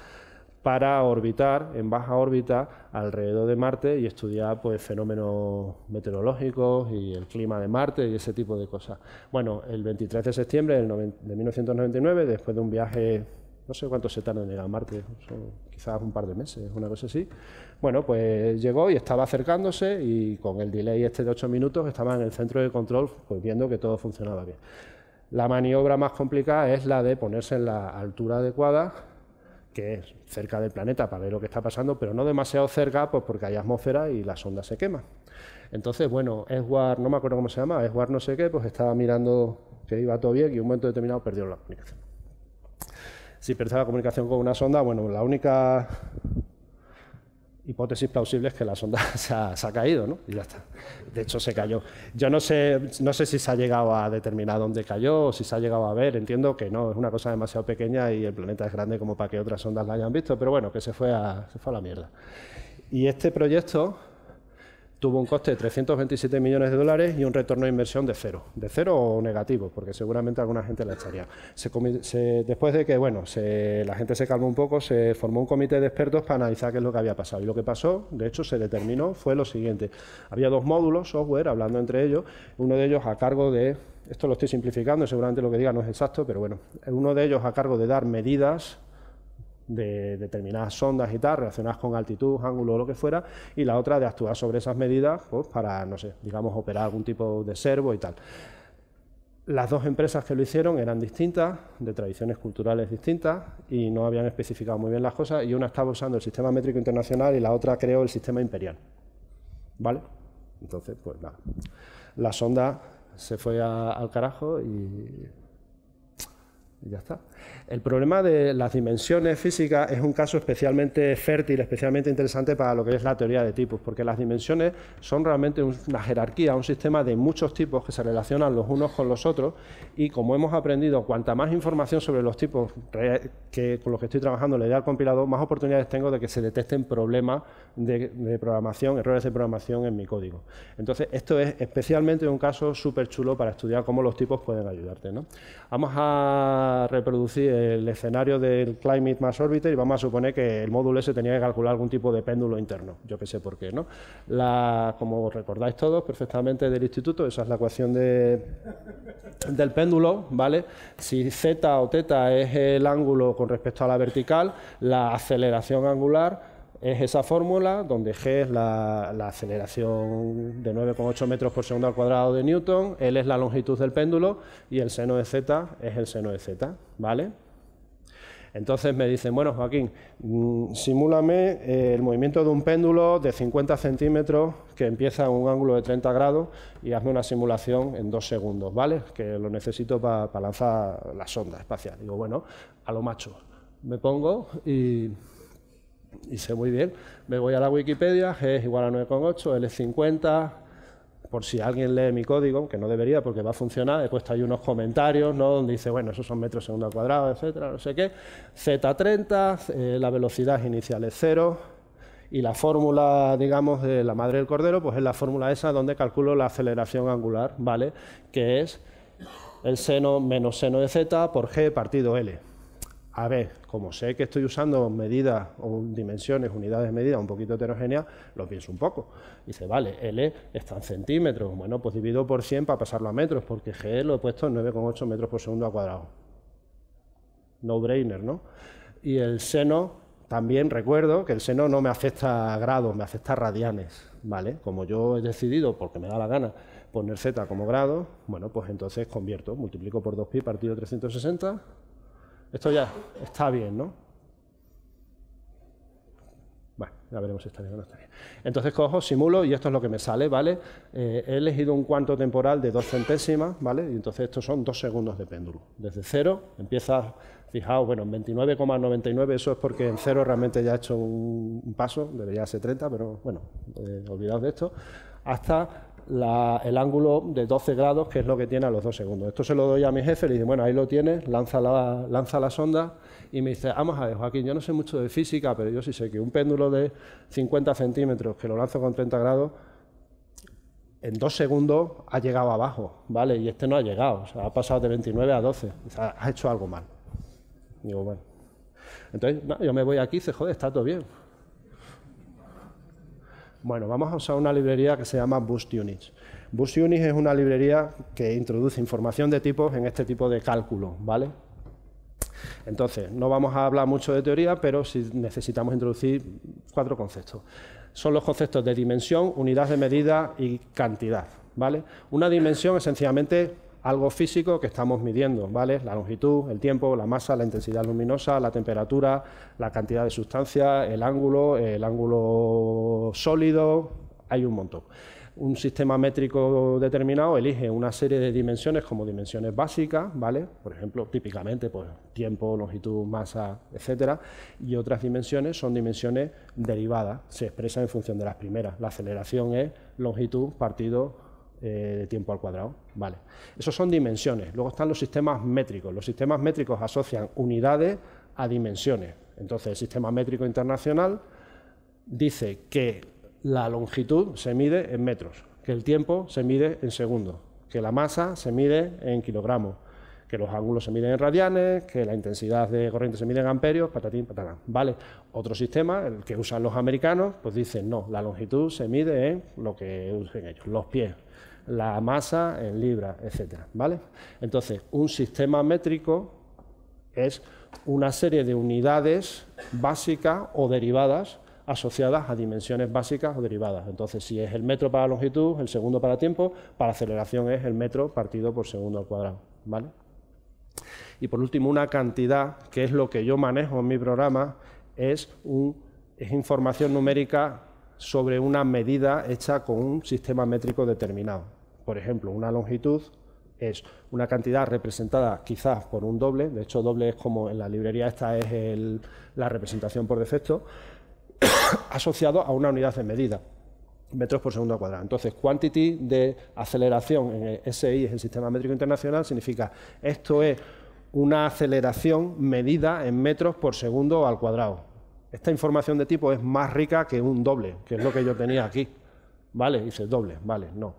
para orbitar en baja órbita alrededor de Marte y estudiar pues, fenómenos meteorológicos y el clima de Marte y ese tipo de cosas. Bueno, el 23 de septiembre de 1999, después de un viaje no sé cuánto se tarda en llegar a Marte, quizás un par de meses, una cosa así. Bueno, pues llegó y estaba acercándose y con el delay este de 8 minutos estaba en el centro de control pues viendo que todo funcionaba bien. La maniobra más complicada es la de ponerse en la altura adecuada, que es cerca del planeta para ver lo que está pasando, pero no demasiado cerca pues porque hay atmósfera y la sonda se quema. Entonces, bueno, Edward, no me acuerdo cómo se llama, Edward no sé qué, pues estaba mirando que iba todo bien y en un momento determinado perdió la comunicación si pierdes la comunicación con una sonda, bueno, la única hipótesis plausible es que la sonda se ha, caído, ¿no? Y ya está. De hecho, se cayó. Yo no sé, no sé si se ha llegado a determinar dónde cayó o si se ha llegado a ver. Entiendo que no, es una cosa demasiado pequeña y el planeta es grande como para que otras sondas la hayan visto, pero bueno, que se fue se fue a la mierda. Y este proyecto tuvo un coste de 327 millones de dólares y un retorno de inversión de cero, de cero o negativo, porque seguramente alguna gente la echaría. Se, se, después de que bueno, se, la gente se calmó un poco, se formó un comité de expertos para analizar qué es lo que había pasado. Y lo que pasó, de hecho, se determinó fue lo siguiente. Había dos módulos software, hablando entre ellos, uno de ellos a cargo de esto lo estoy simplificando, seguramente lo que diga no es exacto, pero bueno, uno de ellos a cargo de dar medidas de determinadas sondas y tal, relacionadas con altitud, ángulo o lo que fuera, y la otra de actuar sobre esas medidas pues, para, no sé, digamos, operar algún tipo de servo y tal. Las dos empresas que lo hicieron eran distintas, de tradiciones culturales distintas, y no habían especificado muy bien las cosas, y una estaba usando el sistema métrico internacional y la otra creó el sistema imperial. ¿Vale? Entonces, pues nada. La sonda se fue al carajo y ya está. El problema de las dimensiones físicas es un caso especialmente fértil, especialmente interesante para lo que es la teoría de tipos, porque las dimensiones son realmente una jerarquía, un sistema de muchos tipos que se relacionan los unos con los otros y como hemos aprendido, cuanta más información sobre los tipos que, con los que estoy trabajando le da al compilador, más oportunidades tengo de que se detecten problemas de, programación, errores de programación en mi código. Entonces, esto es especialmente un caso súper chulo para estudiar cómo los tipos pueden ayudarte. ¿no? Vamos a reproducir el escenario del Climate más Orbiter y vamos a suponer que el módulo ese tenía que calcular algún tipo de péndulo interno, yo que sé por qué, ¿no? como recordáis todos perfectamente del instituto, esa es la ecuación de, del péndulo, ¿vale? Si z o teta es el ángulo con respecto a la vertical, la aceleración angular es esa fórmula donde G es la, aceleración de 9,8 metros por segundo al cuadrado de Newton, L es la longitud del péndulo y el seno de Z es el seno de Z, ¿vale? Entonces me dicen, bueno Joaquín, mm, simúlame eh, el movimiento de un péndulo de 50 centímetros que empieza en un ángulo de 30 grados y hazme una simulación en dos segundos, ¿vale? Que lo necesito para lanzar la sonda espacial. Digo, bueno, a lo macho. Me pongo y y sé muy bien. Me voy a la Wikipedia, G es igual a 9,8, L es 50, por si alguien lee mi código, que no debería porque va a funcionar, he puesto ahí unos comentarios, ¿no? Donde dice, bueno, esos son metros segundo al cuadrado, etcétera, no sé qué. Z30, eh, la velocidad inicial es 0, y la fórmula, digamos, de la madre del cordero, pues es la fórmula esa donde calculo la aceleración angular, ¿vale? Que es el seno menos seno de z por g partido L a ver, como sé que estoy usando medidas o dimensiones, unidades de medida un poquito heterogéneas, lo pienso un poco. Dice, vale, L está en centímetros, bueno, pues divido por 100 para pasarlo a metros, porque G lo he puesto en 9,8 metros por segundo al cuadrado. No brainer, ¿no? Y el seno, también recuerdo que el seno no me afecta a grados, me afecta a radianes, ¿vale? Como yo he decidido, porque me da la gana, poner z como grado, bueno, pues entonces convierto, multiplico por 2pi partido 360 esto ya está bien, ¿no? Bueno, ya veremos si está bien o no está bien. Entonces cojo, simulo y esto es lo que me sale, ¿vale? Eh, he elegido un cuanto temporal de dos centésimas, ¿vale? Y entonces estos son dos segundos de péndulo. Desde cero empieza, fijaos, bueno, en 29,99 eso es porque en cero realmente ya he hecho un, paso, debería ser 30, pero bueno, eh, de esto, hasta el ángulo de 12 grados, que es lo que tiene a los dos segundos. Esto se lo doy a mi jefe, le dice bueno, ahí lo tienes, lanza la, lanza sonda y me dice, vamos a ver, Joaquín, yo no sé mucho de física, pero yo sí sé que un péndulo de 50 centímetros que lo lanzo con 30 grados, en dos segundos ha llegado abajo, ¿vale? Y este no ha llegado, o sea, ha pasado de 29 a 12, o sea, ha hecho algo mal. Digo, bueno. Entonces, yo me voy aquí y dice, joder, está todo bien. Bueno, vamos a usar una librería que se llama Boost Units. Boost Units es una librería que introduce información de tipos en este tipo de cálculo, ¿vale? Entonces, no vamos a hablar mucho de teoría, pero sí necesitamos introducir cuatro conceptos. Son los conceptos de dimensión, unidad de medida y cantidad, ¿vale? Una dimensión es sencillamente algo físico que estamos midiendo, ¿vale? La longitud, el tiempo, la masa, la intensidad luminosa, la temperatura, la cantidad de sustancia, el ángulo, el ángulo sólido, hay un montón. Un sistema métrico determinado elige una serie de dimensiones como dimensiones básicas, ¿vale? Por ejemplo, típicamente pues, tiempo, longitud, masa, etcétera, y otras dimensiones son dimensiones derivadas, se expresan en función de las primeras. La aceleración es longitud partido eh, de tiempo al cuadrado. Vale. Esos son dimensiones. Luego están los sistemas métricos. Los sistemas métricos asocian unidades a dimensiones. Entonces, el sistema métrico internacional dice que la longitud se mide en metros, que el tiempo se mide en segundos, que la masa se mide en kilogramos, que los ángulos se miden en radianes, que la intensidad de corriente se mide en amperios, patatín, patatán. ¿Vale? Otro sistema, el que usan los americanos, pues dicen, no, la longitud se mide en lo que usen ellos, los pies, la masa en libras, etcétera. ¿Vale? Entonces, un sistema métrico es una serie de unidades básicas o derivadas asociadas a dimensiones básicas o derivadas. Entonces, si es el metro para longitud, el segundo para tiempo, para aceleración es el metro partido por segundo al cuadrado. ¿Vale? Y por último, una cantidad, que es lo que yo manejo en mi programa, es, información numérica sobre una medida hecha con un sistema métrico determinado. Por ejemplo, una longitud es una cantidad representada quizás por un doble, de hecho doble es como en la librería esta es la representación por defecto, asociado a una unidad de medida metros por segundo al cuadrado. Entonces, quantity de aceleración en SI es el Sistema Métrico Internacional, significa esto es una aceleración medida en metros por segundo al cuadrado. Esta información de tipo es más rica que un doble, que es lo que yo tenía aquí. ¿Vale? Dice doble, vale, no.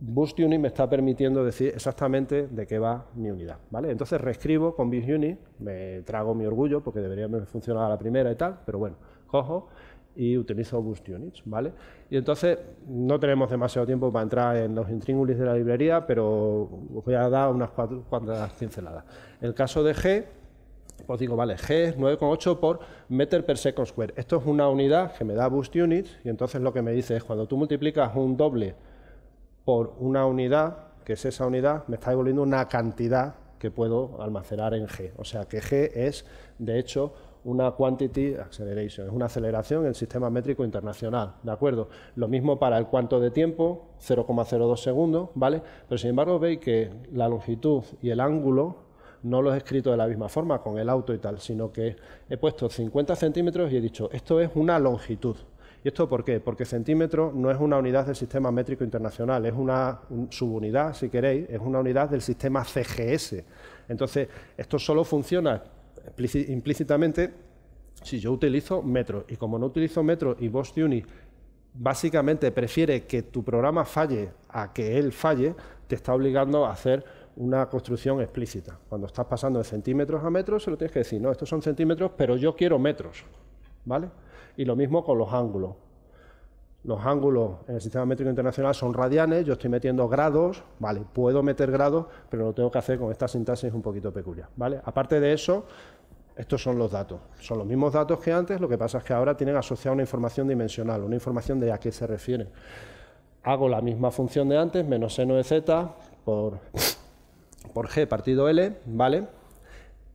Boost Unit me está permitiendo decir exactamente de qué va mi unidad. ¿vale? Entonces reescribo con Boost Unit, me trago mi orgullo porque debería funcionar a la primera y tal, pero bueno, cojo y utilizo Boost Units, ¿vale? Y entonces no tenemos demasiado tiempo para entrar en los intríngulis de la librería, pero os voy a dar unas cuantas pinceladas. el caso de G, os digo, vale, G es 9,8 por meter per second square. Esto es una unidad que me da Boost Units y entonces lo que me dice es cuando tú multiplicas un doble por una unidad, que es esa unidad, me está devolviendo una cantidad que puedo almacenar en G. O sea que G es, de hecho, una quantity acceleration, es una aceleración en el sistema métrico internacional, ¿de acuerdo? Lo mismo para el cuánto de tiempo, 0,02 segundos, ¿vale? Pero sin embargo veis que la longitud y el ángulo no los he escrito de la misma forma con el auto y tal, sino que he puesto 50 centímetros y he dicho, esto es una longitud. ¿Y esto por qué? Porque centímetro no es una unidad del sistema métrico internacional, es una subunidad, si queréis, es una unidad del sistema CGS. Entonces, esto solo funciona implícitamente, si yo utilizo Metro y como no utilizo Metro y Boss Tuning básicamente prefiere que tu programa falle a que él falle, te está obligando a hacer una construcción explícita. Cuando estás pasando de centímetros a metros, se lo tienes que decir, no, estos son centímetros, pero yo quiero metros, ¿vale? Y lo mismo con los ángulos los ángulos en el sistema métrico internacional son radianes, yo estoy metiendo grados, vale, puedo meter grados, pero lo tengo que hacer con esta sintaxis un poquito peculiar, ¿vale? Aparte de eso, estos son los datos, son los mismos datos que antes, lo que pasa es que ahora tienen asociada una información dimensional, una información de a qué se refiere. Hago la misma función de antes, menos seno de z por, por g partido l, ¿vale?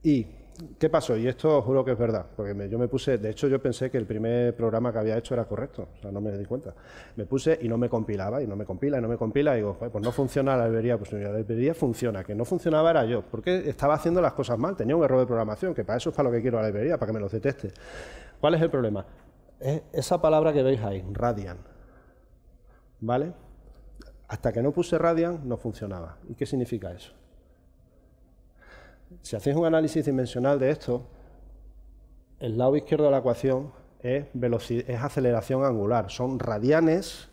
Y ¿Qué pasó? Y esto juro que es verdad, porque yo me puse, de hecho yo pensé que el primer programa que había hecho era correcto, o sea, no me di cuenta. Me puse y no me compilaba, y no me compila, y no me compila, y digo, pues no funciona la librería, pues la librería funciona, que no funcionaba era yo, porque estaba haciendo las cosas mal, tenía un error de programación, que para eso es para lo que quiero la librería, para que me lo deteste. ¿Cuál es el problema? esa palabra que veis ahí, radian, ¿vale? Hasta que no puse radian no funcionaba. ¿Y qué significa eso? si hacéis un análisis dimensional de esto, el lado izquierdo de la ecuación es, es aceleración angular, son radianes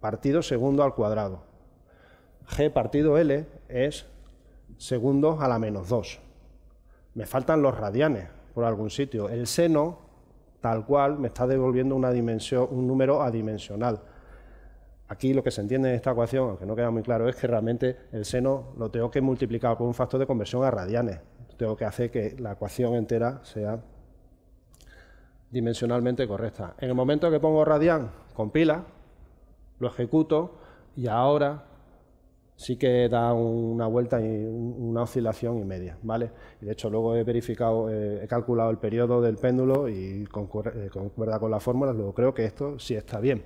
partido segundo al cuadrado. g partido l es segundos a la menos 2. Me faltan los radianes por algún sitio. El seno, tal cual, me está devolviendo una dimensión, un número adimensional. Aquí lo que se entiende en esta ecuación, aunque no queda muy claro, es que realmente el seno lo tengo que multiplicar por un factor de conversión a radianes. Tengo que hacer que la ecuación entera sea dimensionalmente correcta. En el momento que pongo radian, compila, lo ejecuto y ahora sí que da una vuelta y una oscilación y media, ¿vale? de hecho luego he verificado, eh, he calculado el periodo del péndulo y eh, concuerda con la fórmula, luego creo que esto sí está bien.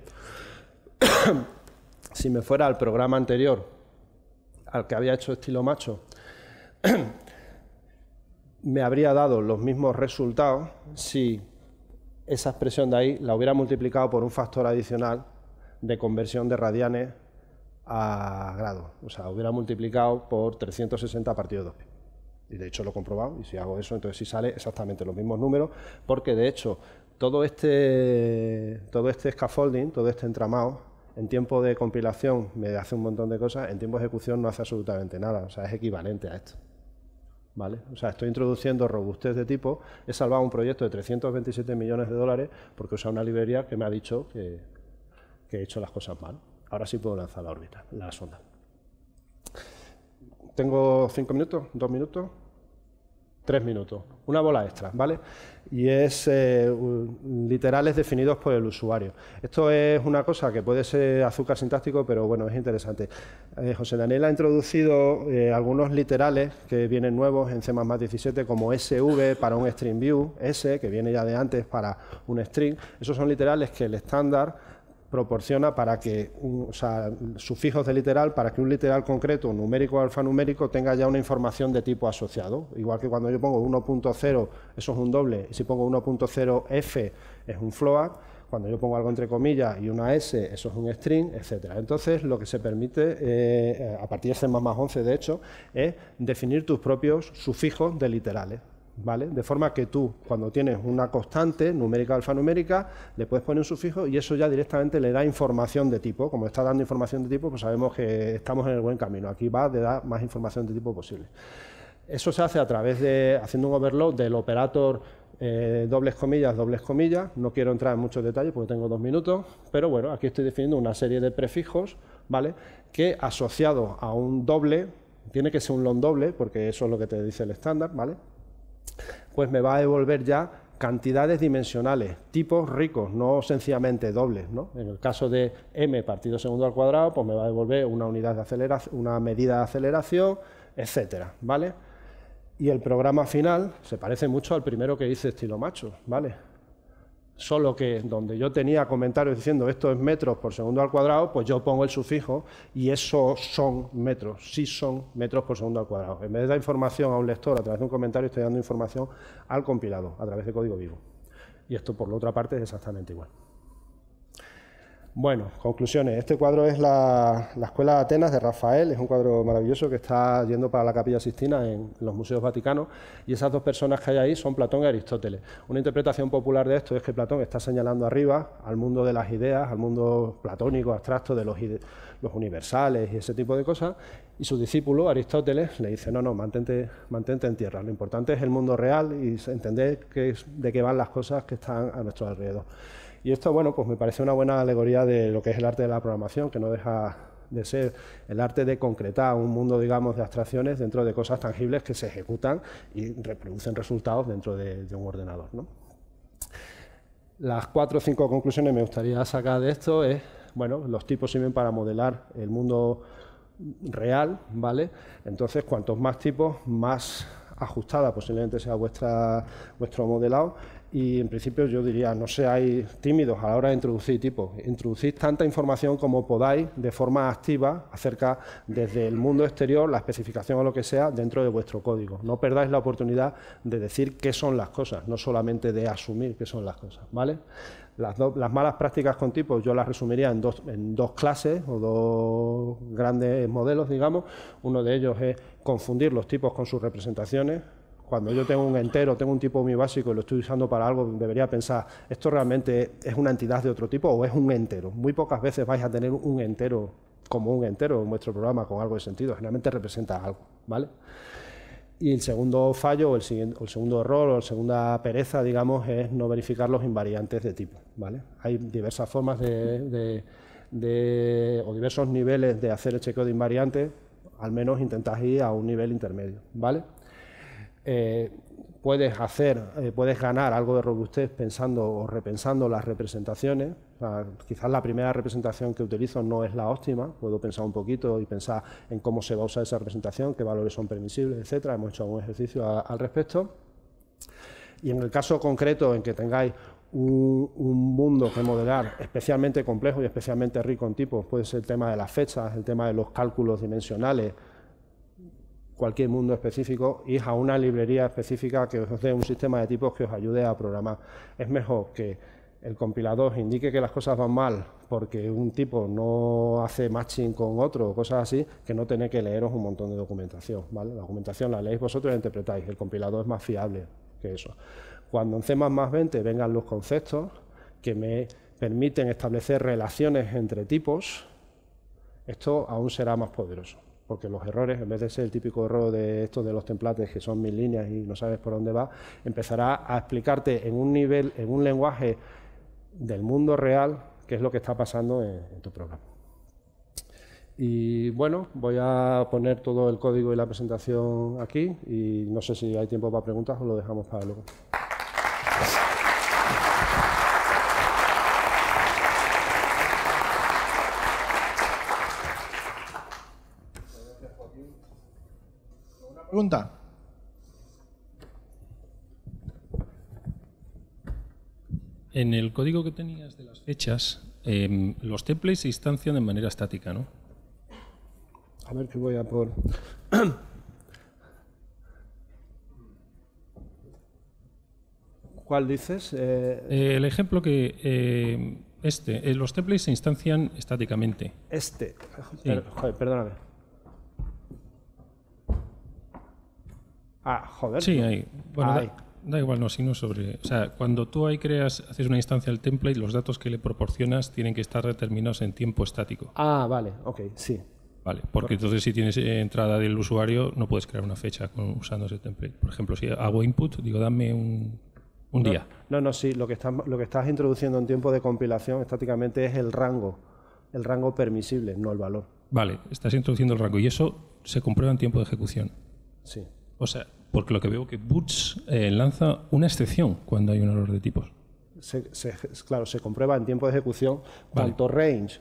si me fuera al programa anterior, al que había hecho estilo macho, me habría dado los mismos resultados si esa expresión de ahí la hubiera multiplicado por un factor adicional de conversión de radianes a grados. O sea, hubiera multiplicado por 360 partido 2 Y de hecho lo he comprobado, y si hago eso, entonces sí sale exactamente los mismos números, porque de hecho todo este, todo este scaffolding, todo este entramado, en tiempo de compilación me hace un montón de cosas, en tiempo de ejecución no hace absolutamente nada, o sea, es equivalente a esto. ¿Vale? O sea, estoy introduciendo robustez de tipo, he salvado un proyecto de 327 millones de dólares porque usa una librería que me ha dicho que, he hecho las cosas mal. Ahora sí puedo lanzar la órbita, la sonda. ¿Tengo cinco minutos? ¿Dos minutos? tres minutos, una bola extra, ¿vale? Y es eh, literales definidos por el usuario. Esto es una cosa que puede ser azúcar sintáctico, pero bueno, es interesante. Eh, José Daniel ha introducido eh, algunos literales que vienen nuevos en C++ 17, como SV para un string view, S, que viene ya de antes para un string. Esos son literales que el estándar proporciona para que, o sea, sufijos de literal, para que un literal concreto, numérico o alfanumérico, tenga ya una información de tipo asociado. Igual que cuando yo pongo 1.0, eso es un doble, y si pongo 1.0f, es un float, cuando yo pongo algo entre comillas y una S, eso es un string, etc. Entonces, lo que se permite, eh, a partir de C++ 11, de hecho, es definir tus propios sufijos de literales. De forma que tú, cuando tienes una constante numérica alfanumérica, le puedes poner un sufijo y eso ya directamente le da información de tipo. Como está dando información de tipo, pues sabemos que estamos en el buen camino. Aquí va a dar más información de tipo posible. Eso se hace a través de, haciendo un overload del operator eh, dobles comillas, dobles comillas. No quiero entrar en muchos detalles porque tengo dos minutos, pero bueno, aquí estoy definiendo una serie de prefijos, ¿vale? Que asociado a un doble, tiene que ser un long doble, porque eso es lo que te dice el estándar, ¿vale? pues me va a devolver ya cantidades dimensionales, tipos ricos, no sencillamente dobles. ¿no? En el caso de m partido segundo al cuadrado, pues me va a devolver una unidad de aceleración, una medida de aceleración, etcétera, ¿vale? Y el programa final se parece mucho al primero que hice estilo macho, ¿vale? Solo que donde yo tenía comentarios diciendo esto es metros por segundo al cuadrado, pues yo pongo el sufijo y eso son metros, sí son metros por segundo al cuadrado. En vez de dar información a un lector a través de un comentario, estoy dando información al compilado a través de código vivo. Y esto, por la otra parte, es exactamente igual. Bueno, conclusiones. Este cuadro es la, Escuela de Atenas de Rafael, es un cuadro maravilloso que está yendo para la Capilla Sistina en, los museos vaticanos y esas dos personas que hay ahí son Platón y Aristóteles. Una interpretación popular de esto es que Platón está señalando arriba al mundo de las ideas, al mundo platónico, abstracto, de los, universales y ese tipo de cosas, y su discípulo Aristóteles le dice, no, no, mantente, mantente en tierra, lo importante es el mundo real y entender de qué van las cosas que están a nuestro alrededor. Y esto, bueno, pues me parece una buena alegoría de lo que es el arte de la programación, que no deja de ser el arte de concretar un mundo, digamos, de abstracciones dentro de cosas tangibles que se ejecutan y reproducen resultados dentro de, un ordenador. Las cuatro o cinco conclusiones me gustaría sacar de esto es, bueno, los tipos sirven para modelar el mundo real, ¿vale? Entonces, cuantos más tipos, más ajustada posiblemente sea vuestra, vuestro modelado y en principio yo diría, no seáis tímidos a la hora de introducir tipos. Introducid tanta información como podáis de forma activa acerca desde el mundo exterior, la especificación o lo que sea, dentro de vuestro código. No perdáis la oportunidad de decir qué son las cosas, no solamente de asumir qué son las cosas. ¿vale? Las, las malas prácticas con tipos yo las resumiría en dos, en dos clases o dos grandes modelos, digamos. Uno de ellos es confundir los tipos con sus representaciones cuando yo tengo un entero, tengo un tipo muy básico y lo estoy usando para algo, debería pensar, ¿esto realmente es una entidad de otro tipo o es un entero? Muy pocas veces vais a tener un entero como un entero en vuestro programa con algo de sentido, generalmente representa algo, ¿vale? Y el segundo fallo, o el, segundo error, o la segunda pereza, digamos, es no verificar los invariantes de tipo, ¿vale? Hay diversas formas de, o diversos niveles de hacer el chequeo de invariantes, al menos intentáis ir a un nivel intermedio, ¿vale? Eh, eh, puedes ganar algo de robustez pensando o repensando las representaciones. quizás la primera representación que utilizo no es la óptima, puedo pensar un poquito y pensar en cómo se va a usar esa representación, qué valores son permisibles, etc. Hemos hecho un ejercicio al respecto. Y en el caso concreto en que tengáis un, mundo que modelar especialmente complejo y especialmente rico en tipos, puede ser el tema de las fechas, el tema de los cálculos dimensionales, cualquier mundo específico, ir a una librería específica que os dé un sistema de tipos que os ayude a programar. Es mejor que el compilador indique que las cosas van mal porque un tipo no hace matching con otro o cosas así, que no tener que leeros un montón de documentación. ¿vale? La documentación la leéis vosotros y la interpretáis. El compilador es más fiable que eso. Cuando en C 20 vengan los conceptos que me permiten establecer relaciones entre tipos, esto aún será más poderoso porque los errores, en vez de ser el típico error de estos de los templates que son mil líneas y no sabes por dónde va, empezará a explicarte en un nivel, en un lenguaje del mundo real, qué es lo que está pasando en tu programa. Y bueno, voy a poner todo el código y la presentación aquí y no sé si hay tiempo para preguntas o lo dejamos para luego. Pregunta. En el código que tenías de las fechas, em, los templates se instancian de manera estática, ¿no? A ver que voy a por. ¿Cuál dices? Eh, eh, el ejemplo que. Eh, este. los templates se instancian estáticamente. Este. joder, perdóname. Ah, joder. Sí, ahí. Bueno, da, igual, no, sino sobre. O sea, cuando tú ahí creas, haces una instancia del template, los datos que le proporcionas tienen que estar determinados en tiempo estático. Ah, vale, ok, sí. Vale, porque entonces si tienes eh, entrada del usuario, no puedes crear una fecha usando ese template. Por ejemplo, si hago input, digo, dame un, día. No, no, sí, lo que, lo que estás introduciendo en tiempo de compilación estáticamente es el rango, el rango permisible, no el valor. Vale, estás introduciendo el rango y eso se comprueba en tiempo de ejecución. Sí. O sea, porque lo que veo que Boots eh, lanza una excepción cuando hay un error de tipos. claro, se comprueba en tiempo de ejecución tanto range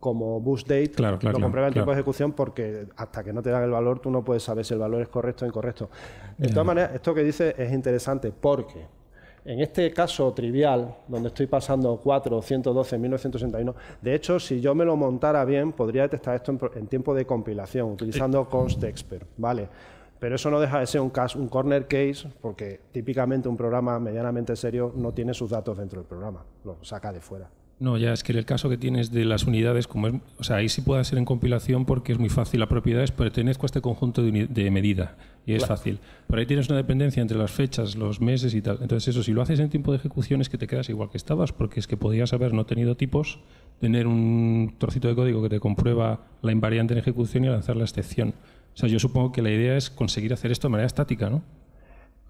como boost date lo comprueba en tiempo de ejecución porque hasta que no te dan el valor tú no puedes saber si el valor es correcto o incorrecto. De todas maneras, esto que dice es interesante porque en este caso trivial, donde estoy pasando 4, 112, 1961, de hecho, si yo me lo montara bien, podría detectar esto en, tiempo de compilación, utilizando const expert, ¿vale? Pero eso no deja de ser un, corner case, porque típicamente un programa medianamente serio no tiene sus datos dentro del programa, lo saca de fuera. No, ya es que el caso que tienes de las unidades, como es, o sea, ahí sí puede ser en compilación porque es muy fácil. La propiedad es pertenezco a este conjunto de, medida y es fácil. Pero ahí tienes una dependencia entre las fechas, los meses y tal. Entonces eso, si lo haces en tiempo de ejecución es que te quedas igual que estabas, porque es que podías haber no tenido tipos, tener un trocito de código que te comprueba la invariante en ejecución y lanzar la excepción. O sea, yo supongo que la idea es conseguir hacer esto de manera estática, ¿no?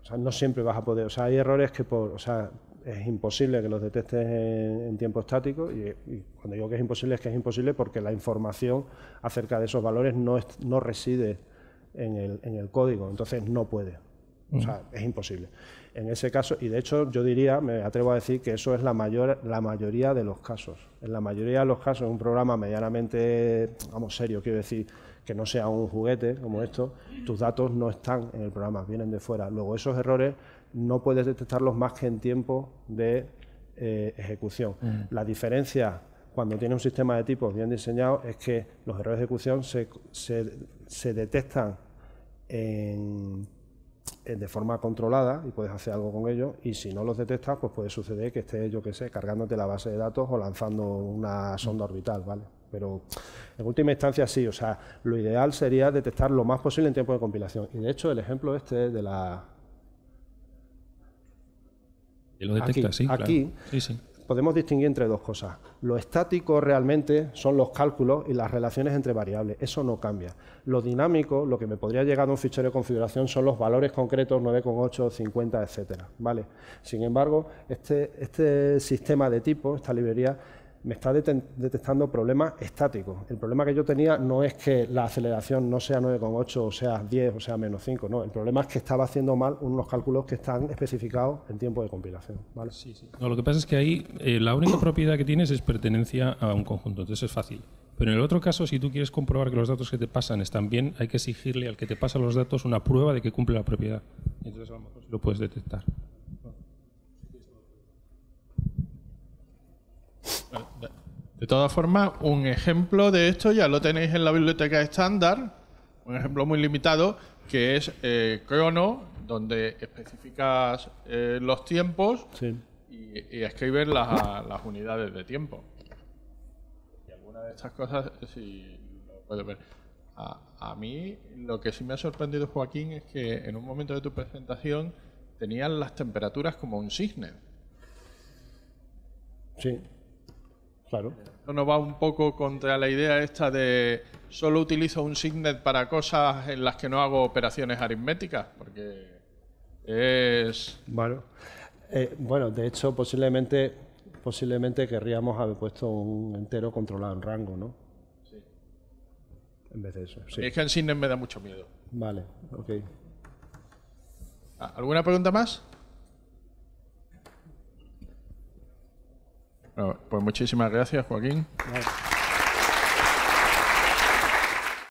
O sea, no siempre vas a poder. O sea, hay errores que por, o sea, es imposible que los detectes en, tiempo estático. Y, cuando digo que es imposible, es que es imposible porque la información acerca de esos valores no, no reside en el, en el, código. Entonces, no puede. O sea, es imposible. En ese caso, y de hecho yo diría, me atrevo a decir que eso es la, mayor, la mayoría de los casos. En la mayoría de los casos, un programa medianamente, vamos, serio, quiero decir, que no sea un juguete como esto, tus datos no están en el programa, vienen de fuera. Luego esos errores no puedes detectarlos más que en tiempo de eh, ejecución. La diferencia cuando tienes un sistema de tipos bien diseñado es que los errores de ejecución se, detectan de forma controlada y puedes hacer algo con ellos y si no los detectas pues puede suceder que estés yo qué sé cargándote la base de datos o lanzando una sonda orbital vale pero en última instancia sí, o sea, lo ideal sería detectar lo más posible en tiempo de compilación. Y de hecho, el ejemplo este de la... lo detecta, aquí, Aquí podemos distinguir entre dos cosas. Lo estático realmente son los cálculos y las relaciones entre variables, eso no cambia. Lo dinámico, lo que me podría llegar a un fichero de configuración son los valores concretos 9,8, 50, etcétera, ¿vale? Sin embargo, este, este sistema de tipo, esta librería me está detectando problemas estáticos. El problema que yo tenía no es que la aceleración no sea 9,8 o sea 10 o sea menos 5, no. El problema es que estaba haciendo mal unos cálculos que están especificados en tiempo de compilación. lo que pasa es que ahí eh, la única propiedad que tienes es pertenencia a un conjunto, entonces es fácil. Pero en el otro caso, si tú quieres comprobar que los datos que te pasan están bien, hay que exigirle al que te pasa los datos una prueba de que cumple la propiedad. Entonces a lo mejor lo puedes detectar. De todas formas, un ejemplo de esto ya lo tenéis en la biblioteca estándar, un ejemplo muy limitado, que es eh, Crono, donde especificas eh, los tiempos y, escribes las, unidades de tiempo. Y alguna de estas cosas, eh, si lo puedes ver. A, mí lo que sí me ha sorprendido, Joaquín, es que en un momento de tu presentación tenían las temperaturas como un cisne. Sí. Claro. nos va un poco contra la idea esta de solo utilizo un signet para cosas en las que no hago operaciones aritméticas, porque es... Eh, bueno, de hecho posiblemente, posiblemente querríamos haber puesto un entero controlado en rango, ¿no? Sí. En vez de eso. Sí. Es que en signet me da mucho miedo. Vale, ok. Ah, ¿Alguna pregunta más? pues muchísimas gracias, Joaquín.